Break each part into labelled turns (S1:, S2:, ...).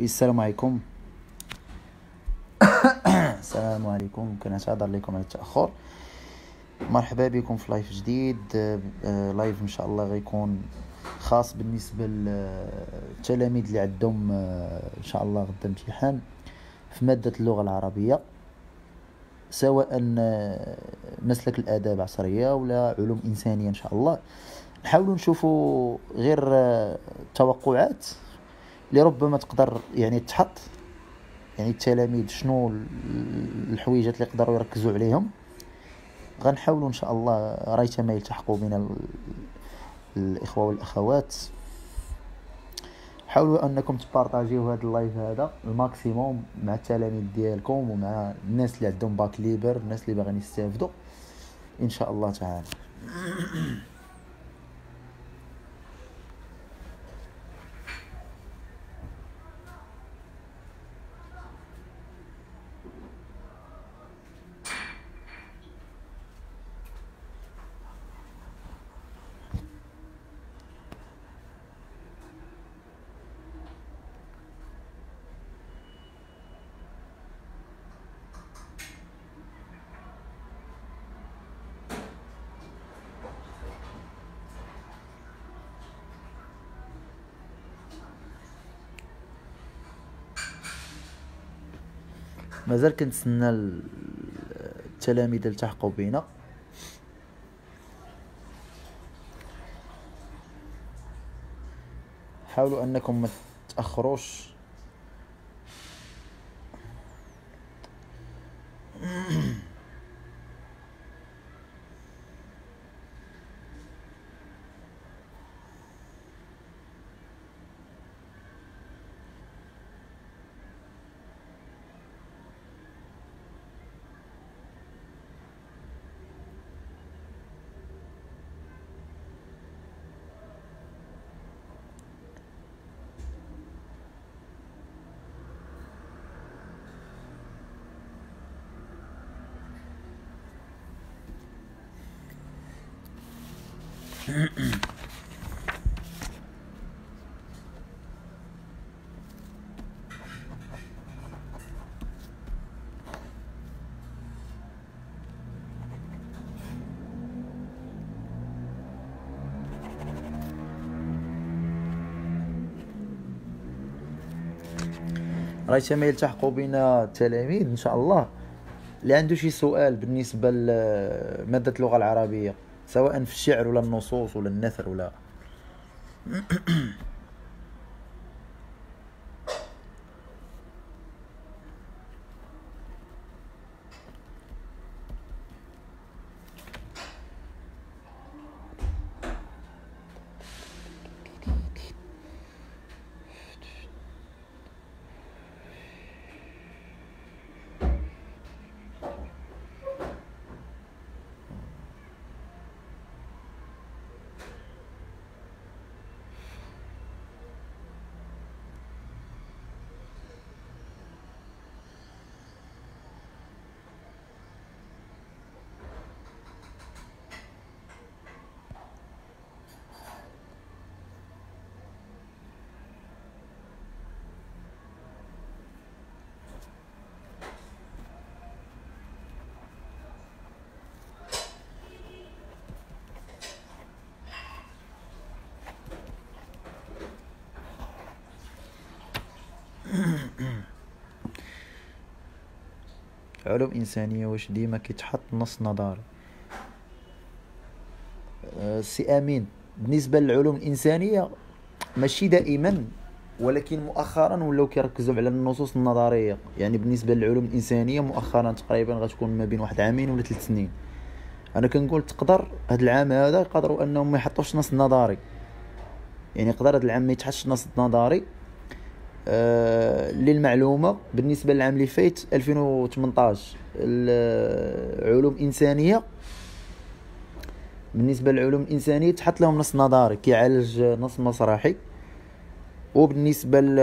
S1: السلام عليكم السلام عليكم كنعتذر لكم على التاخر مرحبا بكم في لايف جديد لايف آه، ان شاء الله غيكون خاص بالنسبه للتلاميذ اللي عندهم آه، ان شاء الله غدا امتحان في ماده اللغه العربيه سواء آه، مسلك الاداب عصريه ولا علوم انسانيه ان شاء الله نحاولوا نشوفوا غير التوقعات اللي ربما تقدر يعني تحط يعني التلاميذ شنو الحويجات اللي يقدروا يركزوا عليهم غنحاولوا ان شاء الله رايت ما يلتحقوا بنا الاخوه والاخوات حاولوا انكم تبارطاجيو هذا اللايف هذا الماكسيموم مع التلاميذ ديالكم ومع الناس اللي عندهم باك ليبر الناس اللي باغيين يستافدوا ان شاء الله تعالى مازال كنتسنى التلاميذ التحقوا بينا حاولوا انكم ما تاخروش بغيت ما يلتحقوا بنا التلاميذ ان شاء الله اللي عنده شي سؤال بالنسبه لماده اللغه العربيه سواء في الشعر ولا النصوص ولا النثر ولا علوم انسانيه واش ديما كيتحط نص نظري آه، سي امين بالنسبه للعلوم الانسانيه ماشي دائما ولكن مؤخرا ولاو كيركزوا على النصوص النظريه يعني بالنسبه للعلوم الانسانيه مؤخرا تقريبا غتكون ما بين واحد عامين ولا ثلاث سنين انا كنقول تقدر هاد العام هذا يقدروا انهم ما يحطوش نص نظري يعني يقدر هاد العام ما يتحطش نص نظري آه، للمعلومه بالنسبه للعام اللي فات 2018 العلوم الانسانيه بالنسبه للعلوم الانسانيه تحط لهم نص نظري كيعالج نص مسرحي وبالنسبه ل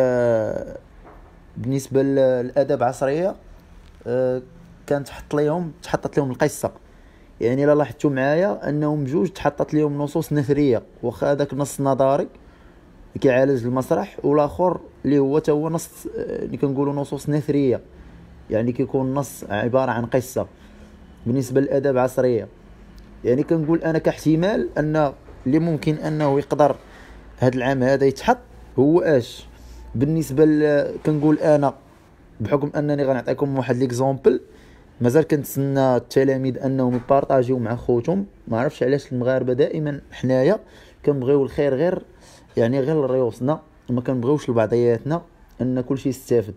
S1: بالنسبه للاداب عصريه آه، كانت تحط لهم تحطت لهم القصه يعني الا لاحظتوا معايا انهم جوج تحطت لهم نصوص نثريه واخا هذاك نص نظري كيعالج المسرح والاخر اللي هو تا هو نص آه، اللي كنقولوا نصوص نثريه يعني كيكون نص عباره عن قصه بالنسبه للاداب عصريه يعني كنقول انا كاحتمال ان اللي ممكن انه يقدر هذا العام هذا يتحط هو اش بالنسبه ل... كنقول انا بحكم انني غنعطيكم واحد ليكزومبل مازال كنتسنى التلاميذ انهم يبارطاجيو مع خوتهم ما عرفتش علاش المغاربه دائما حنايا كنبغيو الخير غير يعني غير لريوسنا وما كنبغيوش لبعضياتنا ان كلشي يستافد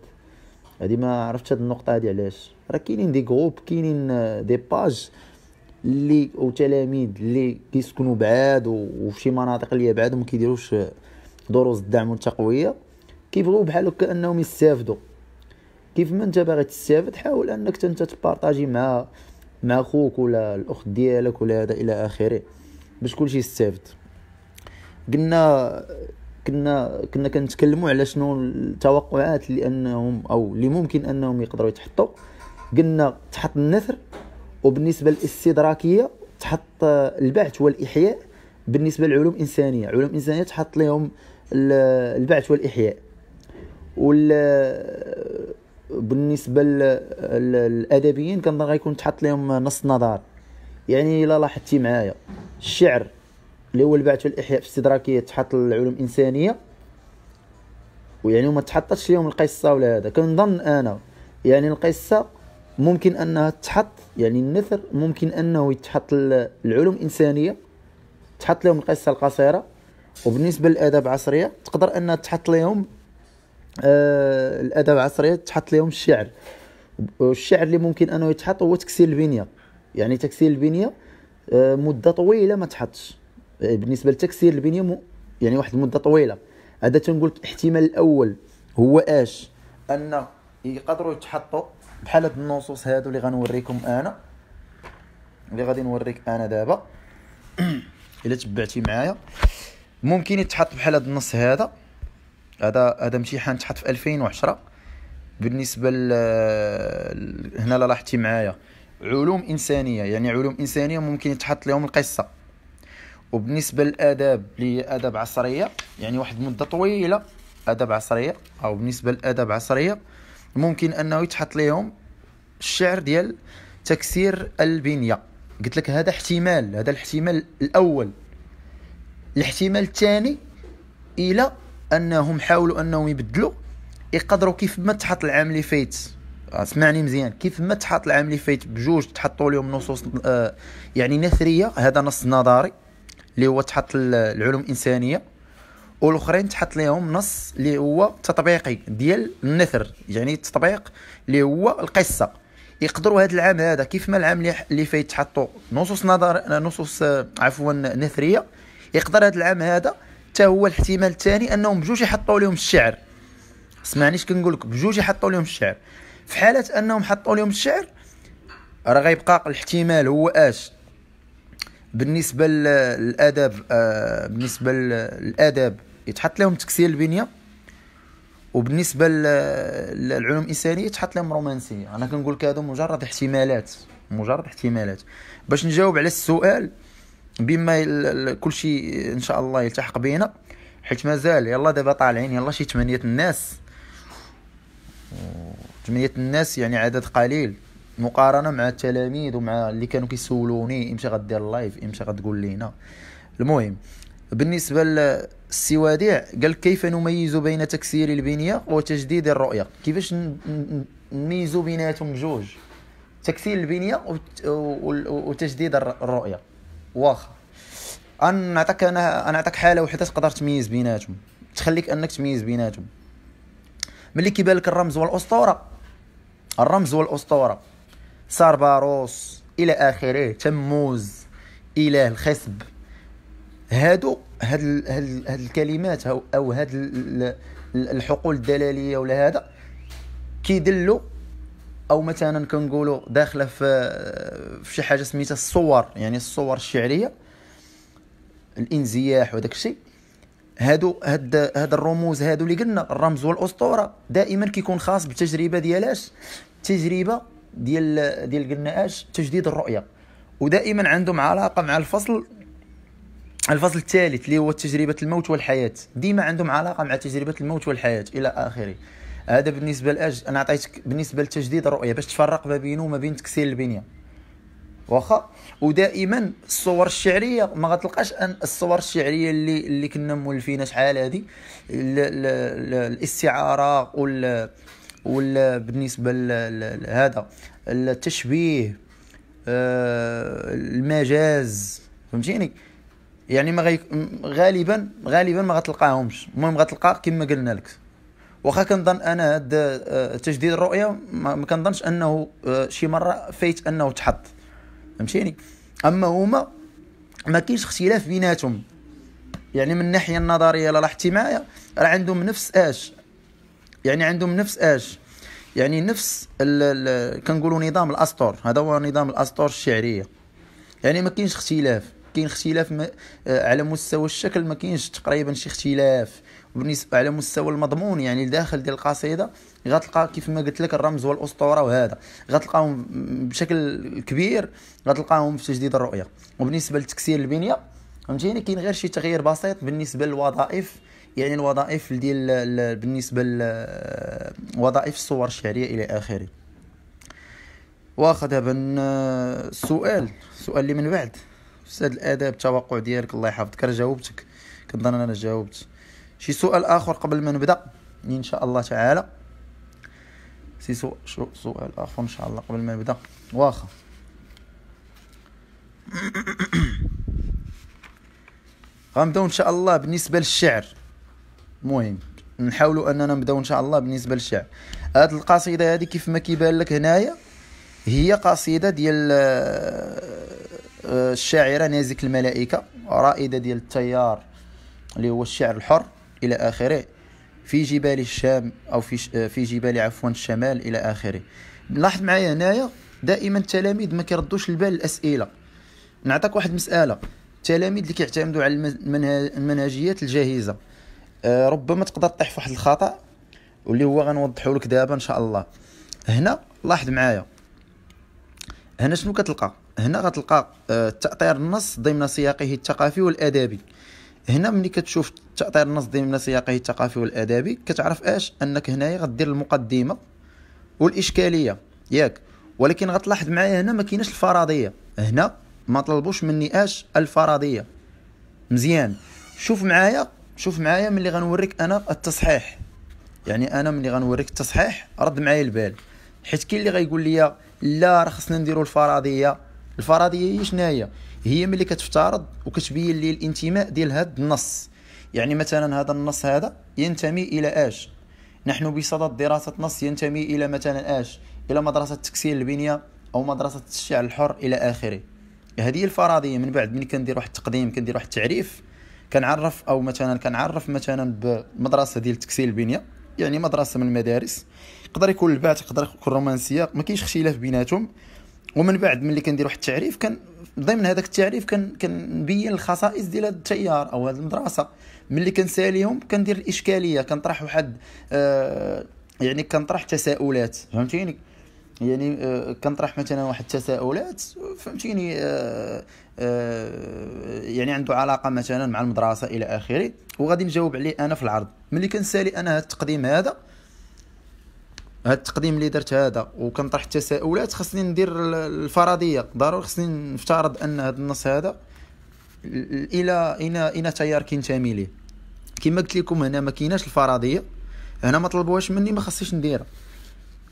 S1: هادي ما عرفتش هاد النقطه هادي علاش راه كاينين دي جروب كاينين دي باج اللي او تلاميذ اللي كيسكنوا بعاد وفي شي مناطق اللي بعاد وما كيديروش دروس الدعم والتقويه كيبغيو بحال هكا انهم يستافدوا كيف ما انت باغي تستافد حاول انك انت تبارطاجي مع مع خوك ولا الاخت ديالك ولا هذا الى اخره باش كلشي يستافد قلنا كنا كنا كنتكلموا على شنو التوقعات اللي انهم او اللي ممكن انهم يقدروا يتحطوا قلنا تحط النثر وبالنسبه للاستدراكيه تحط البعث والاحياء بالنسبه للعلوم الانسانيه علوم انسانيه تحط لهم البعث والاحياء وال بالنسبه للادبيين كنظن غيكون تحط لهم نص نظر يعني الا لاحظتي معايا الشعر اللي هو البعث والاحياء في استدراكيه تحط العلوم الانسانيه ويعني وما تحطتش لهم القصه ولا هذا كنظن انا يعني القصه ممكن انها تحط يعني النثر ممكن انه يتحط العلوم الانسانيه تحط لهم القصه القصيره وبالنسبه للاداب العصريه تقدر انها تحط لهم آه الاداب العصريه تحط لهم الشعر والشعر اللي ممكن انه يتحط هو تكسير البنيه يعني تكسير البنيه آه مده طويله ما تحطش بالنسبه لتكسير البنيه يعني واحد المده طويله هذا تنقول لك الاحتمال الاول هو اش ان يقدروا يتحطوا بحال هاد النصوص هادو اللي غنوريكم انا اللي غادي نوريك انا دابا الا تبعتي معايا ممكن يتحط بحال هاد النص هذا هذا هذا امتحان تحط في 2010 بالنسبه ل هنا لاحظتي معايا علوم انسانيه يعني علوم انسانيه ممكن يتحط لهم القصه وبالنسبه للاداب لاداب عصريه يعني واحد المده طويله اداب عصريه او بالنسبه للاداب عصريه ممكن انه يتحط لهم الشعر ديال تكسير البنيه قلت لك هذا احتمال هذا الاحتمال الاول الاحتمال الثاني الى انهم حاولوا انهم يبدلوا يقدروا كيف ما تحط العام اللي فات اسمعني آه، مزيان كيف ما تحط العام اللي فات بجوج تحطوا لهم نصوص آه، يعني نثريه هذا نص نظري اللي هو تحط العلوم الانسانيه والاخرين تحط لهم نص اللي هو تطبيقي ديال النثر يعني التطبيق اللي هو القصه يقدروا هذا العام هذا كيف ما العام اللي فايت تحطوا نصوص نظر نصوص آه، عفوا نثريه يقدر هذا العام هذا حتى هو الاحتمال الثاني انهم بجوج يحطوا لهم الشعر سمعنيش كنقول لك بجوج يحطوا لهم الشعر في حاله انهم حطوا لهم الشعر راه غيبقى الاحتمال هو اش بالنسبه للأدب آه، بالنسبه للاداب يتحط لهم تكسير البنيه وبالنسبه للعلوم الانسانيه يتحط لهم رومانسيه انا كنقول لك هادو مجرد احتمالات مجرد احتمالات باش نجاوب على السؤال بما كل شيء ان شاء الله يلتحق بينا حيت مازال يلا دابا طالعين يلا شي 8 الناس 8 الناس يعني عدد قليل مقارنه مع التلاميذ ومع اللي كانوا كيسولوني امتى غدير اللايف امتى غتقول لينا المهم بالنسبه للسي وديع قال كيف نميز بين تكسير البنيه وتجديد الرؤيه كيفاش نميزوا بيناتهم بجوج تكسير البنيه وتجديد الرؤيه واخا انا نعطيك انا نعطيك حاله وحده تقدر تميز بيناتهم تخليك انك تميز بيناتهم ملي كيبان لك الرمز والاسطوره الرمز والاسطوره سارباروس الى اخره تموز اله الخصب هادو هاد ال هاد, ال هاد الكلمات او هاد ال الحقول الدلاليه ولا هذا كيدلوا او مثلا كنقولوا داخله في في شي حاجه سميتها الصور يعني الصور الشعريه الانزياح وداك الشيء هادو هاد هاد الرموز هادو اللي قلنا الرمز والاسطوره دائما كيكون خاص بالتجربه ديالاش التجربه ديال ديال النقاش تجديد الرؤيه ودائما عندهم علاقه مع الفصل الفصل الثالث اللي هو تجربه الموت والحياه ديما عندهم علاقه مع تجربه الموت والحياه الى اخره هذا بالنسبه لاج انا عطيتك بالنسبه لتجديد الرؤيه باش تفرق ما بينه وما بين تكسير البنيه واخا ودائما الصور الشعريه ما غتلقاش ان الصور الشعريه اللي اللي كنا مولفينها شحال هذه الاستعاره وال ولا بالنسبه لهذا التشبيه آه، المجاز فهمتيني يعني ما غي... غالبا غالبا ما غتلقاهمش المهم غتلقى كما قلنا لك واخا كنظن انا هاد آه، تجديد الرؤيه ما كنظنش انه آه، شي مره فايت انه تحط فهمتيني اما هما ما كاينش اختلاف بيناتهم يعني من الناحيه النظريه لا معايا راه عندهم نفس اش يعني عندهم نفس اش يعني نفس كنقولوا نظام الاسطر هذا هو نظام الاسطر الشعريه يعني ما كاينش اختلاف كاين اختلاف م... آه، على مستوى الشكل ما كاينش تقريبا شي اختلاف وبالنسبه على مستوى المضمون يعني الداخل ديال القصيده غتلقى كيف ما قلت لك الرمز والاسطوره وهذا غتلقاهم بشكل كبير غتلقاهم في تجديد الرؤيه وبالنسبه لتكسير البنيه فهمتيني كاين غير شي تغيير بسيط بالنسبه للوظائف يعني الوظائف ديال بالنسبه لوظائف آه، الصور الشعريه الى اخره واخا دابا السؤال آه، السؤال اللي من بعد استاذ الاداب التوقع ديالك الله يحفظك راه جاوبتك كنظن انا جاوبت شي سؤال اخر قبل ما نبدا ان شاء الله تعالى سي سو... شو... سؤال اخر ان شاء الله قبل ما نبدا واخا غنبداو ان شاء الله بالنسبه للشعر المهم نحاولوا اننا نبداو ان شاء الله بالنسبه للشعر هاد القصيده هذه كيف ما كيبان لك هنايا هي قصيده ديال آه، آه، الشاعره نازك الملائكه رائده ديال التيار اللي هو الشعر الحر الى اخره في جبال الشام او في آه، في جبال عفوا الشمال الى اخره لاحظ معايا هنايا دائما التلاميذ ما كيردوش البال الاسئله نعطيك واحد مساله التلاميذ اللي كيعتمدوا على المنهجيات الجاهزه آه، ربما تقدر تطيح في واحد الخطا واللي هو غنوضحه لك دابا ان شاء الله هنا لاحظ معايا هنا شنو كتلقى هنا غتلقى آه، تاطير النص ضمن سياقه الثقافي والادبي هنا ملي كتشوف تاطير النص ضمن سياقه الثقافي والادبي كتعرف اش انك هنايا غدير المقدمه والاشكاليه ياك ولكن غتلاحظ معايا هنا ما كاينش الفرضيه هنا ما طلبوش مني اش الفرضيه مزيان شوف معايا شوف معايا ملي غنوريك انا التصحيح يعني انا ملي غنوريك التصحيح رد معايا البال حيت كاين اللي غيقول لي لا راه خصنا نديروا الفرضيه الفرضيه هي شنو هي هي ملي كتفترض وكتبين لي الانتماء ديال هذا النص يعني مثلا هذا النص هذا ينتمي الى اش نحن بصدد دراسه نص ينتمي الى مثلا اش الى مدرسه تكسير البنيه او مدرسه الشعر الحر الى اخره هذه الفرضيه من بعد ملي كندير واحد التقديم كندير واحد التعريف كنعرف او مثلا كنعرف مثلا بمدرسه ديال تكسيل البنيه يعني مدرسه من المدارس يقدر يكون البعث يقدر يكون الرومانسيه ما كاينش اختلاف بيناتهم ومن بعد ملي كندير واحد التعريف كان ضمن هذاك التعريف كن كنبين الخصائص ديال هذا التيار او هذه المدرسه ملي كنساليهم كندير الاشكاليه كنطرح واحد آه يعني كنطرح تساؤلات فهمتيني يعني آه كنطرح مثلا واحد التساؤلات فهمتيني آه آه، يعني عنده علاقه مثلا مع المدرسه الى اخره وغادي نجاوب عليه انا في العرض ملي كنسالي انا هذا التقديم هذا هاد التقديم اللي درت هذا وكنطرح التساؤلات خصني ندير الفرضيه ضروري خصني نفترض ان هذا النص هذا الى الى الى تيار كينتمي ليه كما قلت لكم هنا ما كايناش الفرضيه هنا ما طلبوهاش مني ما خصنيش نديرها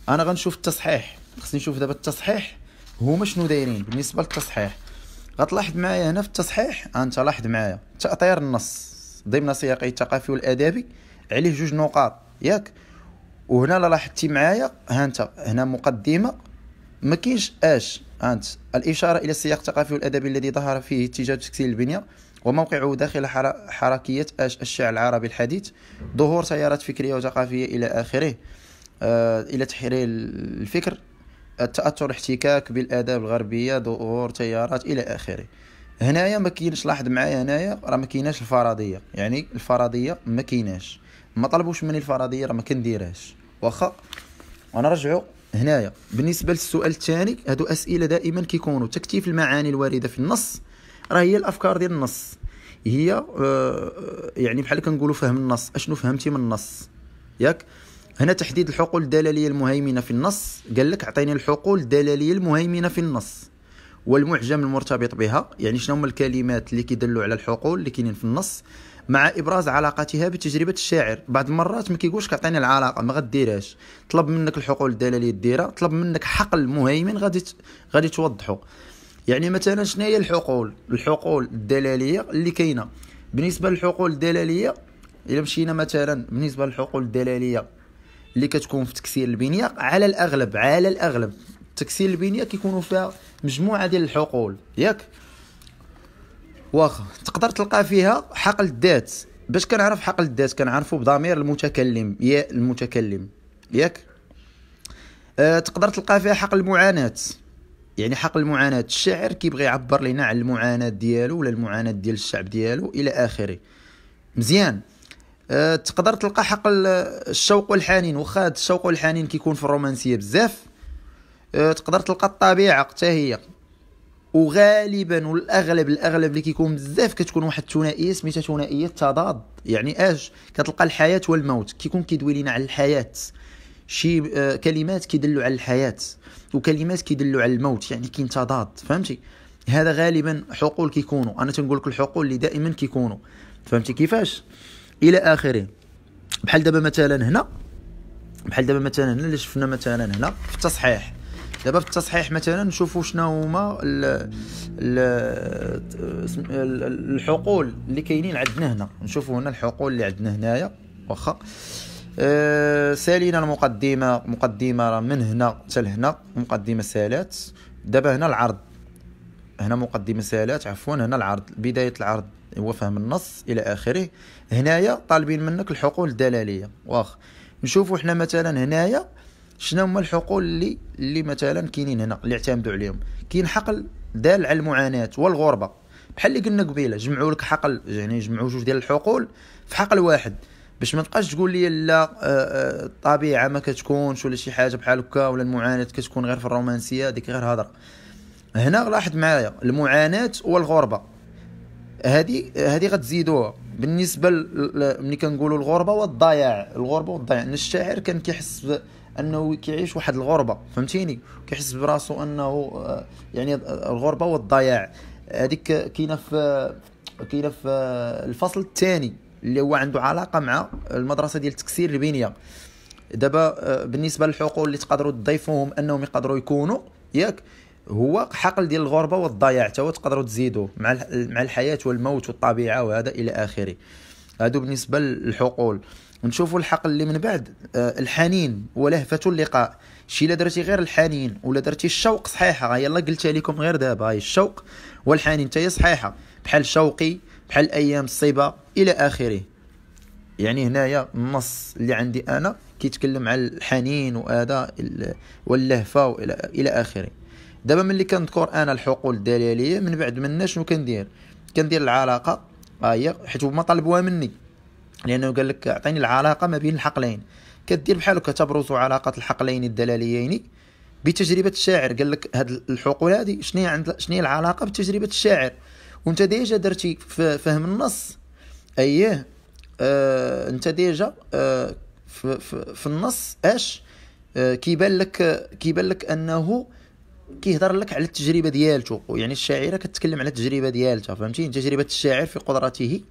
S1: انا غنشوف التصحيح خصني نشوف دابا التصحيح هما شنو دايرين بالنسبه للتصحيح غتلاحظ معايا هنا في التصحيح آه، انت لاحظ معايا تاطير النص ضمن سياقه الثقافي والادبي عليه جوج نقاط ياك وهنا لا لاحظتي معايا هانت هنا مقدمه ما كاينش اش آه، انت الاشاره الى السياق الثقافي والادبي الذي ظهر فيه اتجاه تكسير البنيه وموقعه داخل حركيه اش الشعر العربي الحديث ظهور تيارات فكريه وثقافيه الى اخره آه الى تحرير الفكر التاثر احتكاك بالاداب الغربيه ظهور تيارات الى اخره هنايا ما كاينش لاحظ معايا هنايا راه ما كايناش الفرضيه يعني الفرضيه ما كايناش ما طلبوش مني الفرضيه راه ما كنديرهاش واخا ونرجعوا هنايا بالنسبه للسؤال الثاني هادو اسئله دائما كيكونوا تكتيف المعاني الوارده في النص راه هي الافكار ديال النص هي آه، يعني بحال كنقولوا فهم النص اشنو فهمتي من النص ياك هنا تحديد الحقول الدلالية المهيمنة في النص قال لك أعطيني الحقول الدلالية المهيمنة في النص والمعجم المرتبط بها يعني شنو هما الكلمات اللي كيدلوا على الحقول اللي كاينين في النص مع ابراز علاقتها بتجربه الشاعر بعض المرات ما كيقولش كيعطيني العلاقه ما غديرهاش طلب منك الحقول الدلاليه ديرها طلب منك حقل مهيمن غادي غادي توضحه يعني مثلا شنو هي الحقول الحقول الدلاليه اللي كاينه بالنسبه للحقول الدلاليه الا مشينا مثلا بالنسبه للحقول الدلاليه اللي كتكون في تكسير البنيه على الاغلب على الاغلب تكسير البنيه كيكونوا فيها مجموعه ديال الحقول ياك واخا تقدر تلقى فيها حقل الذات باش كنعرف حقل الذات كنعرفو بضمير المتكلم يا المتكلم ياك أه تقدر تلقى فيها حقل المعاناه يعني حق المعاناة الشاعر كيبغي يعبر لنا على المعاناة ديالو ولا المعاناة ديال الشعب ديالو الى اخره مزيان أه، تقدر تلقى حق الشوق والحنين واخا الشوق والحنين كيكون في الرومانسيه بزاف أه، تقدر تلقى الطبيعه حتى هي وغالبا والاغلب الاغلب اللي كيكون بزاف كتكون واحد الثنائيه سميتها ثنائيه التضاد يعني اش كتلقى الحياه والموت كيكون كيدوي لينا على الحياه شي أه، كلمات كيدلوا على الحياه وكلمات كيدلوا على الموت يعني كاين تضاد فهمتي هذا غالبا حقول كيكونوا انا تنقول لك الحقول اللي دائما كيكونوا فهمتي كيفاش الى اخره بحال دابا مثلا هنا بحال دابا مثلا هنا اللي شفنا مثلا هنا في التصحيح دابا في التصحيح مثلا نشوفوا شنو هما الحقول اللي كاينين عندنا هنا نشوفوا هنا الحقول اللي عندنا هنايا واخا آه، سالينا المقدمه مقدمه من هنا حتى لهنا مقدمه سالات دابا هنا العرض هنا مقدمه سالات عفوا هنا العرض بدايه العرض هو فهم النص الى اخره هنايا طالبين منك الحقول الدلاليه واخ نشوفوا حنا مثلا هنايا شنو هما الحقول اللي اللي مثلا كاينين هنا اللي اعتمدوا عليهم كاين حقل دال على المعاناه والغربه بحال اللي قلنا قبيله جمعوا لك حقل يعني جمعوا جوج ديال الحقول في حقل واحد باش ما تبقاش تقول لي لا آه، آه، الطبيعه ما كتكونش ولا شي حاجه بحال هكا ولا المعاناه كتكون غير في الرومانسيه ديك غير هضره هنا لاحظ معايا المعاناه والغربه هذه هذه غتزيدوها بالنسبه ملي كنقولوا الغربه والضياع الغربه والضياع ان الشاعر كان كيحس انه كيعيش واحد الغربه فهمتيني كيحس براسو انه آه، يعني آه، الغربه والضياع هذيك كاينه في كاينه في آه، الفصل الثاني اللي هو عنده علاقه مع المدرسه ديال تكسير البنيه دابا بالنسبه للحقول اللي تقدروا تضيفوهم انهم يقدروا يكونوا ياك هو حقل ديال الغربه والضياع حتى هو تقدروا تزيدوا مع مع الحياه والموت والطبيعه وهذا الى اخره هادو بالنسبه للحقول نشوفوا الحقل اللي من بعد آه، الحنين ولهفه اللقاء شي لا درتي غير الحنين ولا درتي الشوق صحيحه يلا قلتها لكم غير دابا هاي الشوق والحنين حتى هي صحيحه بحال شوقي بحال ايام الصبا الى اخره يعني هنايا النص اللي عندي انا كيتكلم على الحنين وهذا واللهفه والى اخره دابا ملي كنذكر انا الحقول الدلاليه من بعد منا شنو كندير كندير العلاقه ها آه، هي حيت هما طلبوها مني لانه قال لك اعطيني العلاقه ما بين الحقلين كدير بحال هكا تبرز علاقه الحقلين الدلاليين بتجربه الشاعر قال لك هاد الحقول هذه شنو عند شنو العلاقه بتجربه الشاعر وانت ديجا درتي فهم النص اييه آه انت ديجا آه في, في, في النص اش آه كيبان لك كيبان لك انه آه كيهضر لك على التجربه ديالته يعني الشاعره كتكلم على التجربه ديالتها فهمتي تجربه الشاعر في قدرته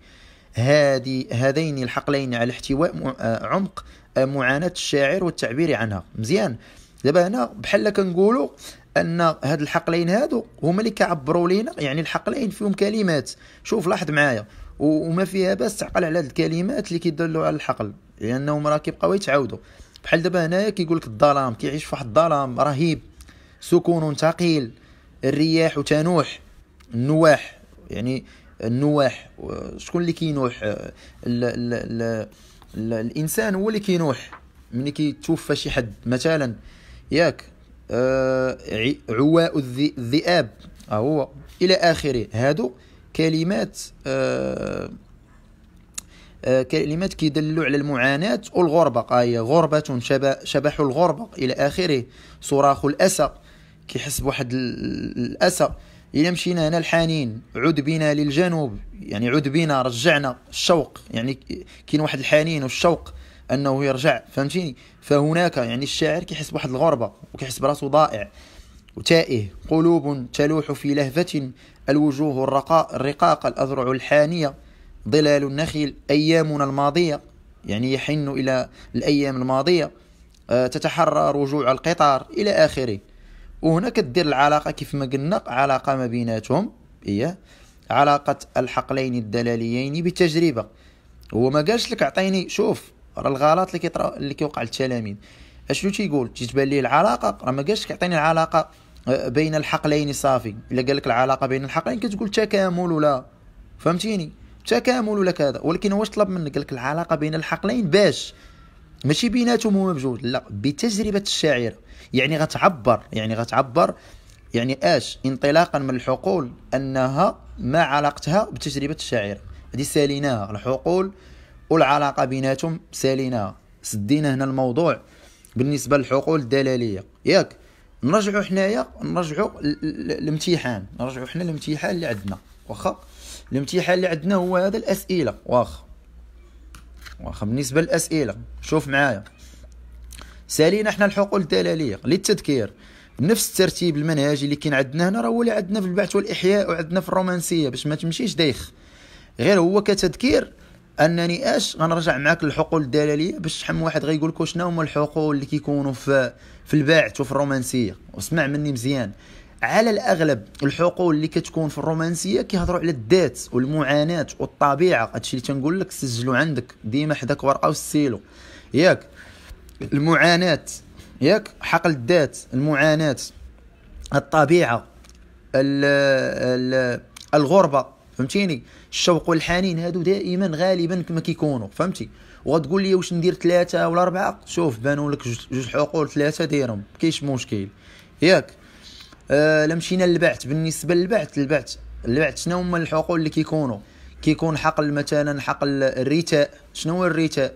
S1: هذه هذين الحقلين على احتواء آه، عمق آه، معاناه الشاعر والتعبير عنها مزيان دابا هنا بحال كنقولوا ان هاد الحقلين هادو هما اللي كيعبروا لينا يعني الحقلين فيهم كلمات شوف لاحظ معايا وما فيها باس تعقل على هاد الكلمات اللي كيدلوا على الحقل لانهم يعني راه كيبقاو يتعاودوا بحال دابا هنايا كيقول لك الظلام كيعيش في واحد الظلام رهيب سكون ثقيل الرياح تنوح النواح يعني النواح شكون اللي كينوح الـ الـ الـ الـ الانسان هو اللي كينوح ملي كيتوفى شي حد مثلا ياك آه عواء الذئاب ها هو الى اخره هادو كلمات آه آه كلمات كيدلوا على المعاناة والغربة هي غربة شبح الغربة إلى آخره صراخ الأسى كيحس بواحد الاسى الا مشينا هنا الحنين عد بنا للجنوب يعني عد بنا رجعنا الشوق يعني كاين واحد الحنين والشوق انه يرجع فهمتيني فهناك يعني الشاعر كيحس بواحد الغربه وكيحس براسو ضائع وتائه قلوب تلوح في لهفة الوجوه الرقاء الرقاق الأذرع الحانية ظلال النخيل أيامنا الماضية يعني يحن إلى الأيام الماضية آه، تتحرى رجوع القطار إلى آخره وهنا كدير العلاقه كيف ما قلنا علاقه ما بيناتهم إيه؟ علاقه الحقلين الدلاليين بتجربه هو ما قالش لك اعطيني شوف راه الغلط اللي كيطرا اللي كيوقع للتلاميذ اشنو تيقول تيتبان ليه العلاقه راه ما قالش لك اعطيني العلاقه آه، بين الحقلين صافي الا قال لك العلاقه بين الحقلين كتقول تكامل ولا فهمتيني تكامل ولا كذا ولكن واش طلب منك قال لك العلاقه بين الحقلين باش ماشي بيناتهم هما بجوج لا بتجربه الشاعره يعني غتعبر يعني غتعبر يعني اش انطلاقا من الحقول انها ما علاقتها بتجربه الشاعر هذه ساليناها الحقول والعلاقه بيناتهم ساليناها سدينا هنا الموضوع بالنسبه للحقول الدلاليه ياك نرجعوا حنايا نرجعوا الامتحان نرجعوا حنا الامتحان اللي عندنا واخا الامتحان اللي عندنا هو هذا الاسئله واخا واخا بالنسبه للاسئله شوف معايا سالينا احنا الحقول التلاليق للتذكير نفس الترتيب المنهجي اللي كاين عندنا هنا راه هو اللي عندنا في البحث والاحياء وعندنا في الرومانسيه باش ما تمشيش دايخ غير هو كتذكير انني اش غنرجع معاك للحقول الدلاليه باش شحال من واحد غيقول لك شنو هما الحقول اللي كيكونوا في في البعث وفي الرومانسيه واسمع مني مزيان على الاغلب الحقول اللي كتكون في الرومانسيه كيهضروا على الذات والمعاناه والطبيعه هادشي اللي تنقول لك سجلوا عندك ديما حداك ورقه وستيلو ياك المعاناة ياك حقل الذات المعاناة الطبيعة ال ال الغربة فهمتيني الشوق والحنين هادو دائما غالبا كما كيكونوا فهمتي وغتقول لي واش ندير ثلاثة ولا أربعة شوف بانوا لك جوج حقول ثلاثة ديرهم كاينش مشكل ياك أه مشينا للبعث بالنسبة للبعث البعث البعث شنو هما الحقول اللي كيكونوا كيكون حقل مثلا حقل الرثاء شنو هو الرثاء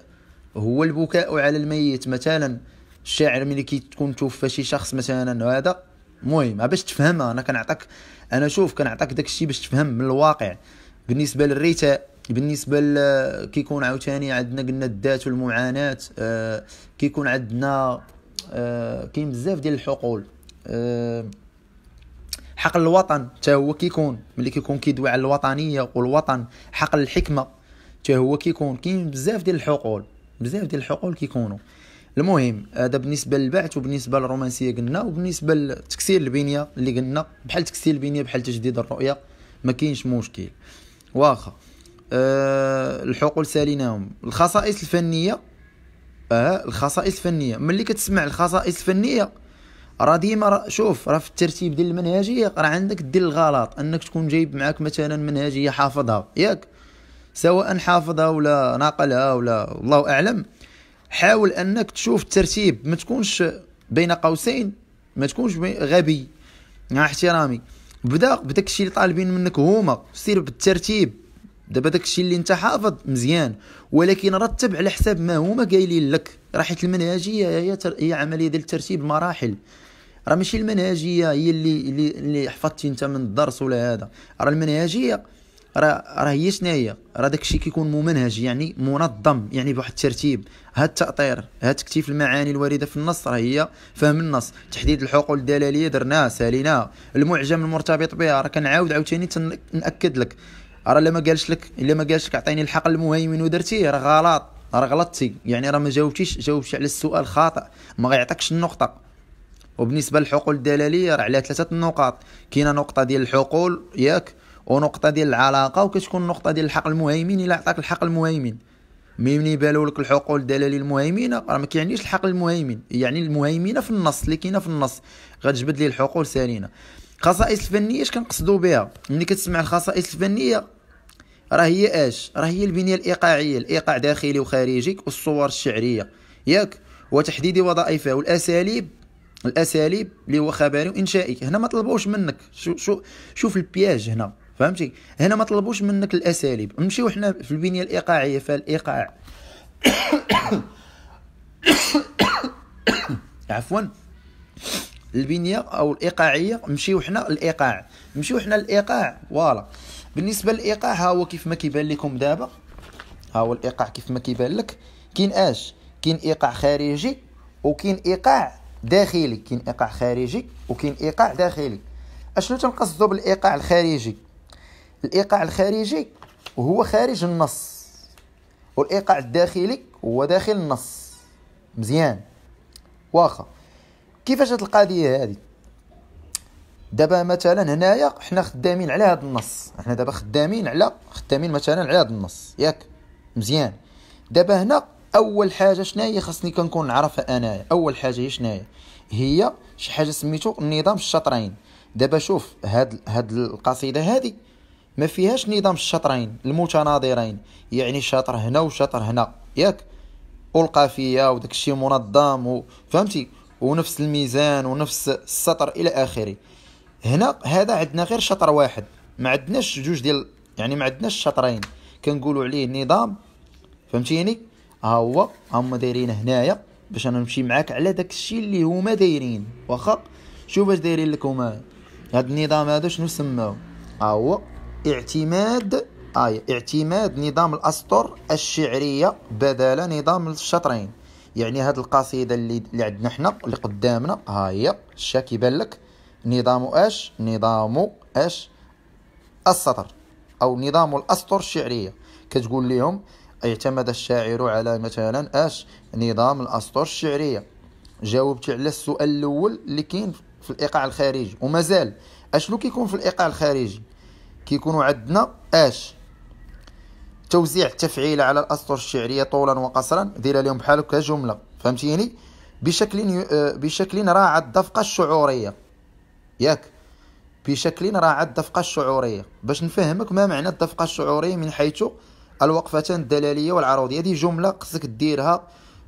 S1: هو البكاء على الميت مثلا الشاعر ملي كتكون توفى شي شخص مثلا وهذا المهم باش تفهمها انا كنعطيك انا شوف كنعطيك داك الشيء باش تفهم من الواقع بالنسبه للريتاء بالنسبه ل... كيكون عاوتاني عندنا قلنا الذات والمعاناه آه كيكون عندنا آه كاين بزاف ديال الحقول آه حقل الوطن حتى هو كيكون ملي كيكون كيدوي على الوطنيه والوطن حقل الحكمه حتى هو كيكون كاين بزاف ديال الحقول بزاف ديال الحقول كيكونوا المهم هذا بالنسبه للبعث وبالنسبه للرومانسيه قلنا وبالنسبه لتكسير البنيه اللي قلنا بحال تكسير البنيه بحال تجديد الرؤيه ما كاينش مشكل واخا أه الحقول ساليناهم الخصائص الفنيه اه الخصائص الفنيه ملي كتسمع الخصائص الفنيه راه ديما را شوف راه في الترتيب ديال المنهجيه راه عندك دير الغلط انك تكون جايب معاك مثلا منهجيه حافظها ياك سواء حافظها ولا ناقلها ولا الله اعلم حاول انك تشوف الترتيب ما تكونش بين قوسين ما تكونش غبي مع احترامي بدا بداك الشيء اللي طالبين منك هما سير بالترتيب دابا داك الشيء اللي انت حافظ مزيان ولكن رتب على حساب ما هما قايلين لك راه حيت المنهجيه هي تر... هي عمليه ديال ترتيب المراحل راه ماشي المنهجيه هي اللي اللي, اللي حفظتي انت من الدرس ولا هذا راه المنهجيه راه راه هي شناهي راه داكشي كيكون ممنهج يعني منظم يعني بواحد الترتيب ها التأطير ها تكتيف المعاني الواردة في النص راه هي فهم النص تحديد الحقول الدلالية درناه سالينا المعجم المرتبط بها راه كنعاود عاوتاني نأكد لك راه الا ما قالش لك الا ما قالش لك عطيني الحق المهيمن ودرتيه راه غلط راه غلطتي يعني راه ما جاوبتيش جاوبتي على السؤال خاطئ ما غيعطيكش النقطه وبالنسبه للحقول الدلاليه راه عليها ثلاثه النقاط كاينه نقطه ديال الحقول ياك ونقطه ديال العلاقه وكتكون نقطه ديال الحق المهيمن الا عطاك الحق المهيمن ملي بالوا لك الحقول الدلالي المهيمنه راه ما كيعنيش الحق المهيمن يعني المهيمنه في النص اللي كاينه في النص غتجبد لي الحقول سالينه الخصائص الفنيه اش كنقصدوا بها ملي كتسمع الخصائص الفنيه راه هي اش راه هي البنيه الايقاعيه الايقاع داخلي وخارجي والصور الشعريه ياك وتحديد وظائفها والاساليب الاساليب اللي هو خبري وانشائي هنا ما طلبوش منك شو شو شوف البياج هنا فهمتي هنا ما طلبوش منك الاساليب نمشيو حنا في البنيه الايقاعيه فالايقاع عفوا البنيه او الايقاعيه نمشيو حنا الايقاع نمشيو حنا الايقاع فوالا بالنسبه للايقاع ها هو كيف ما كيبان لكم دابا ها هو الايقاع كيف ما كيبان لك كاين اش كاين ايقاع خارجي وكاين ايقاع داخلي كاين ايقاع خارجي وكاين ايقاع داخلي اشنو تنقصدو بالايقاع الخارجي الايقاع الخارجي هو خارج النص والايقاع الداخلي هو داخل النص مزيان واخا كيفاش هاد القضيه هذه دابا مثلا هنايا حنا خدامين على هذا النص حنا دابا خدامين على خدامين مثلا على هذا النص ياك مزيان دابا هنا اول حاجه شناهي خاصني كنكون نعرفها انايا اول حاجه هي شناهي هي شي حاجه سميتو نظام الشطرين دابا شوف هاد هاد القصيده هادي ما فيهاش نظام الشطرين المتناظرين يعني شطر هنا وشطر هنا ياك والقافيه وداك الشيء منظم فهمتي ونفس الميزان ونفس السطر الى اخره هنا هذا عندنا غير شطر واحد ما عندناش جوج ديال يعني ما عندناش شطرين كنقولوا عليه نظام فهمتيني ها هو هما دايرين هنايا باش انا نمشي معاك على داك الشيء اللي هما دايرين واخا شوف اش دايرين لك هما هاد النظام هذا شنو سماوه ها هو اعتماد آية اعتماد نظام الأسطر الشعرية بدل نظام الشطرين يعني هذه القصيدة اللي, عندنا حنا اللي قدامنا ها هي الشا كيبان لك نظام اش نظام اش السطر أو نظام الأسطر الشعرية كتقول لهم اعتمد الشاعر على مثلا اش نظام الأسطر الشعرية جاوبتي على السؤال الأول اللي كاين في الإيقاع الخارجي ومازال أشنو كيكون في الإيقاع الخارجي كيكونوا عندنا اش توزيع التفعيل على الاسطر الشعريه طولا وقصرا دير لهم بحال هكا جمله فهمتيني بشكل آه، بشكل راعى الدفقه الشعوريه ياك بشكل راعى الدفقه الشعوريه باش نفهمك ما معنى الدفقه الشعوريه من حيث الوقفتان الدلاليه والعروضيه هذه جمله خصك ديرها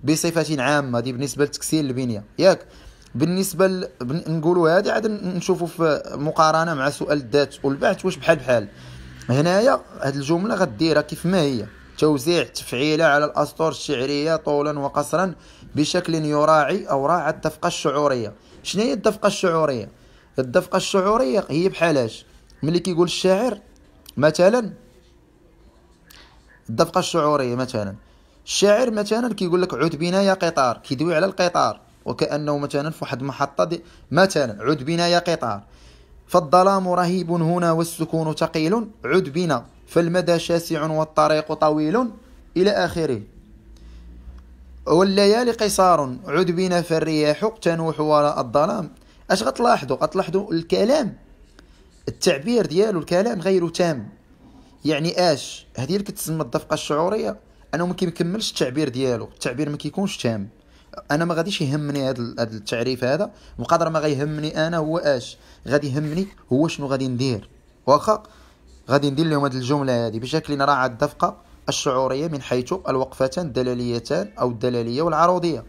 S1: بصفه عامه دي بالنسبه لتكسير البنيه ياك بالنسبه ل... نقولوا هذه عاد نشوفوا في مقارنه مع سؤال الذات والبعث واش بحال بحال هنايا هاد الجمله غديرها كيف ما هي توزيع تفعيله على الاسطور الشعريه طولا وقصرا بشكل يراعي او راعى الدفقه الشعوريه شنو هي الدفقه الشعوريه الدفقه الشعوريه هي بحالاش ملي كيقول الشاعر مثلا الدفقه الشعوريه مثلا الشاعر مثلا كيقول لك عود بنا يا قطار كيدوي على القطار وكأنه مثلا في واحد المحطة دي مثلا عد بنا يا قطار فالظلام رهيب هنا والسكون ثقيل عد بنا فالمدى شاسع والطريق طويل إلى آخره والليالي قصار عد بنا فالرياح تنوح وراء الظلام اش غتلاحظوا غتلاحظوا الكلام التعبير ديالو الكلام غير تام يعني اش هذه اللي كتسمى الدفقه الشعوريه انه ما كيكملش التعبير ديالو التعبير ما كيكونش تام انا ما غاديش يهمني هذا التعريف هذا بقدر ما غيهمني انا هو اش غادي يهمني هو شنو غادي ندير واخا غادي ندير لهم هذه الجمله هذه بشكل راعى الدفقه الشعوريه من حيث الوقفتان الدلاليتان او الدلاليه والعروضيه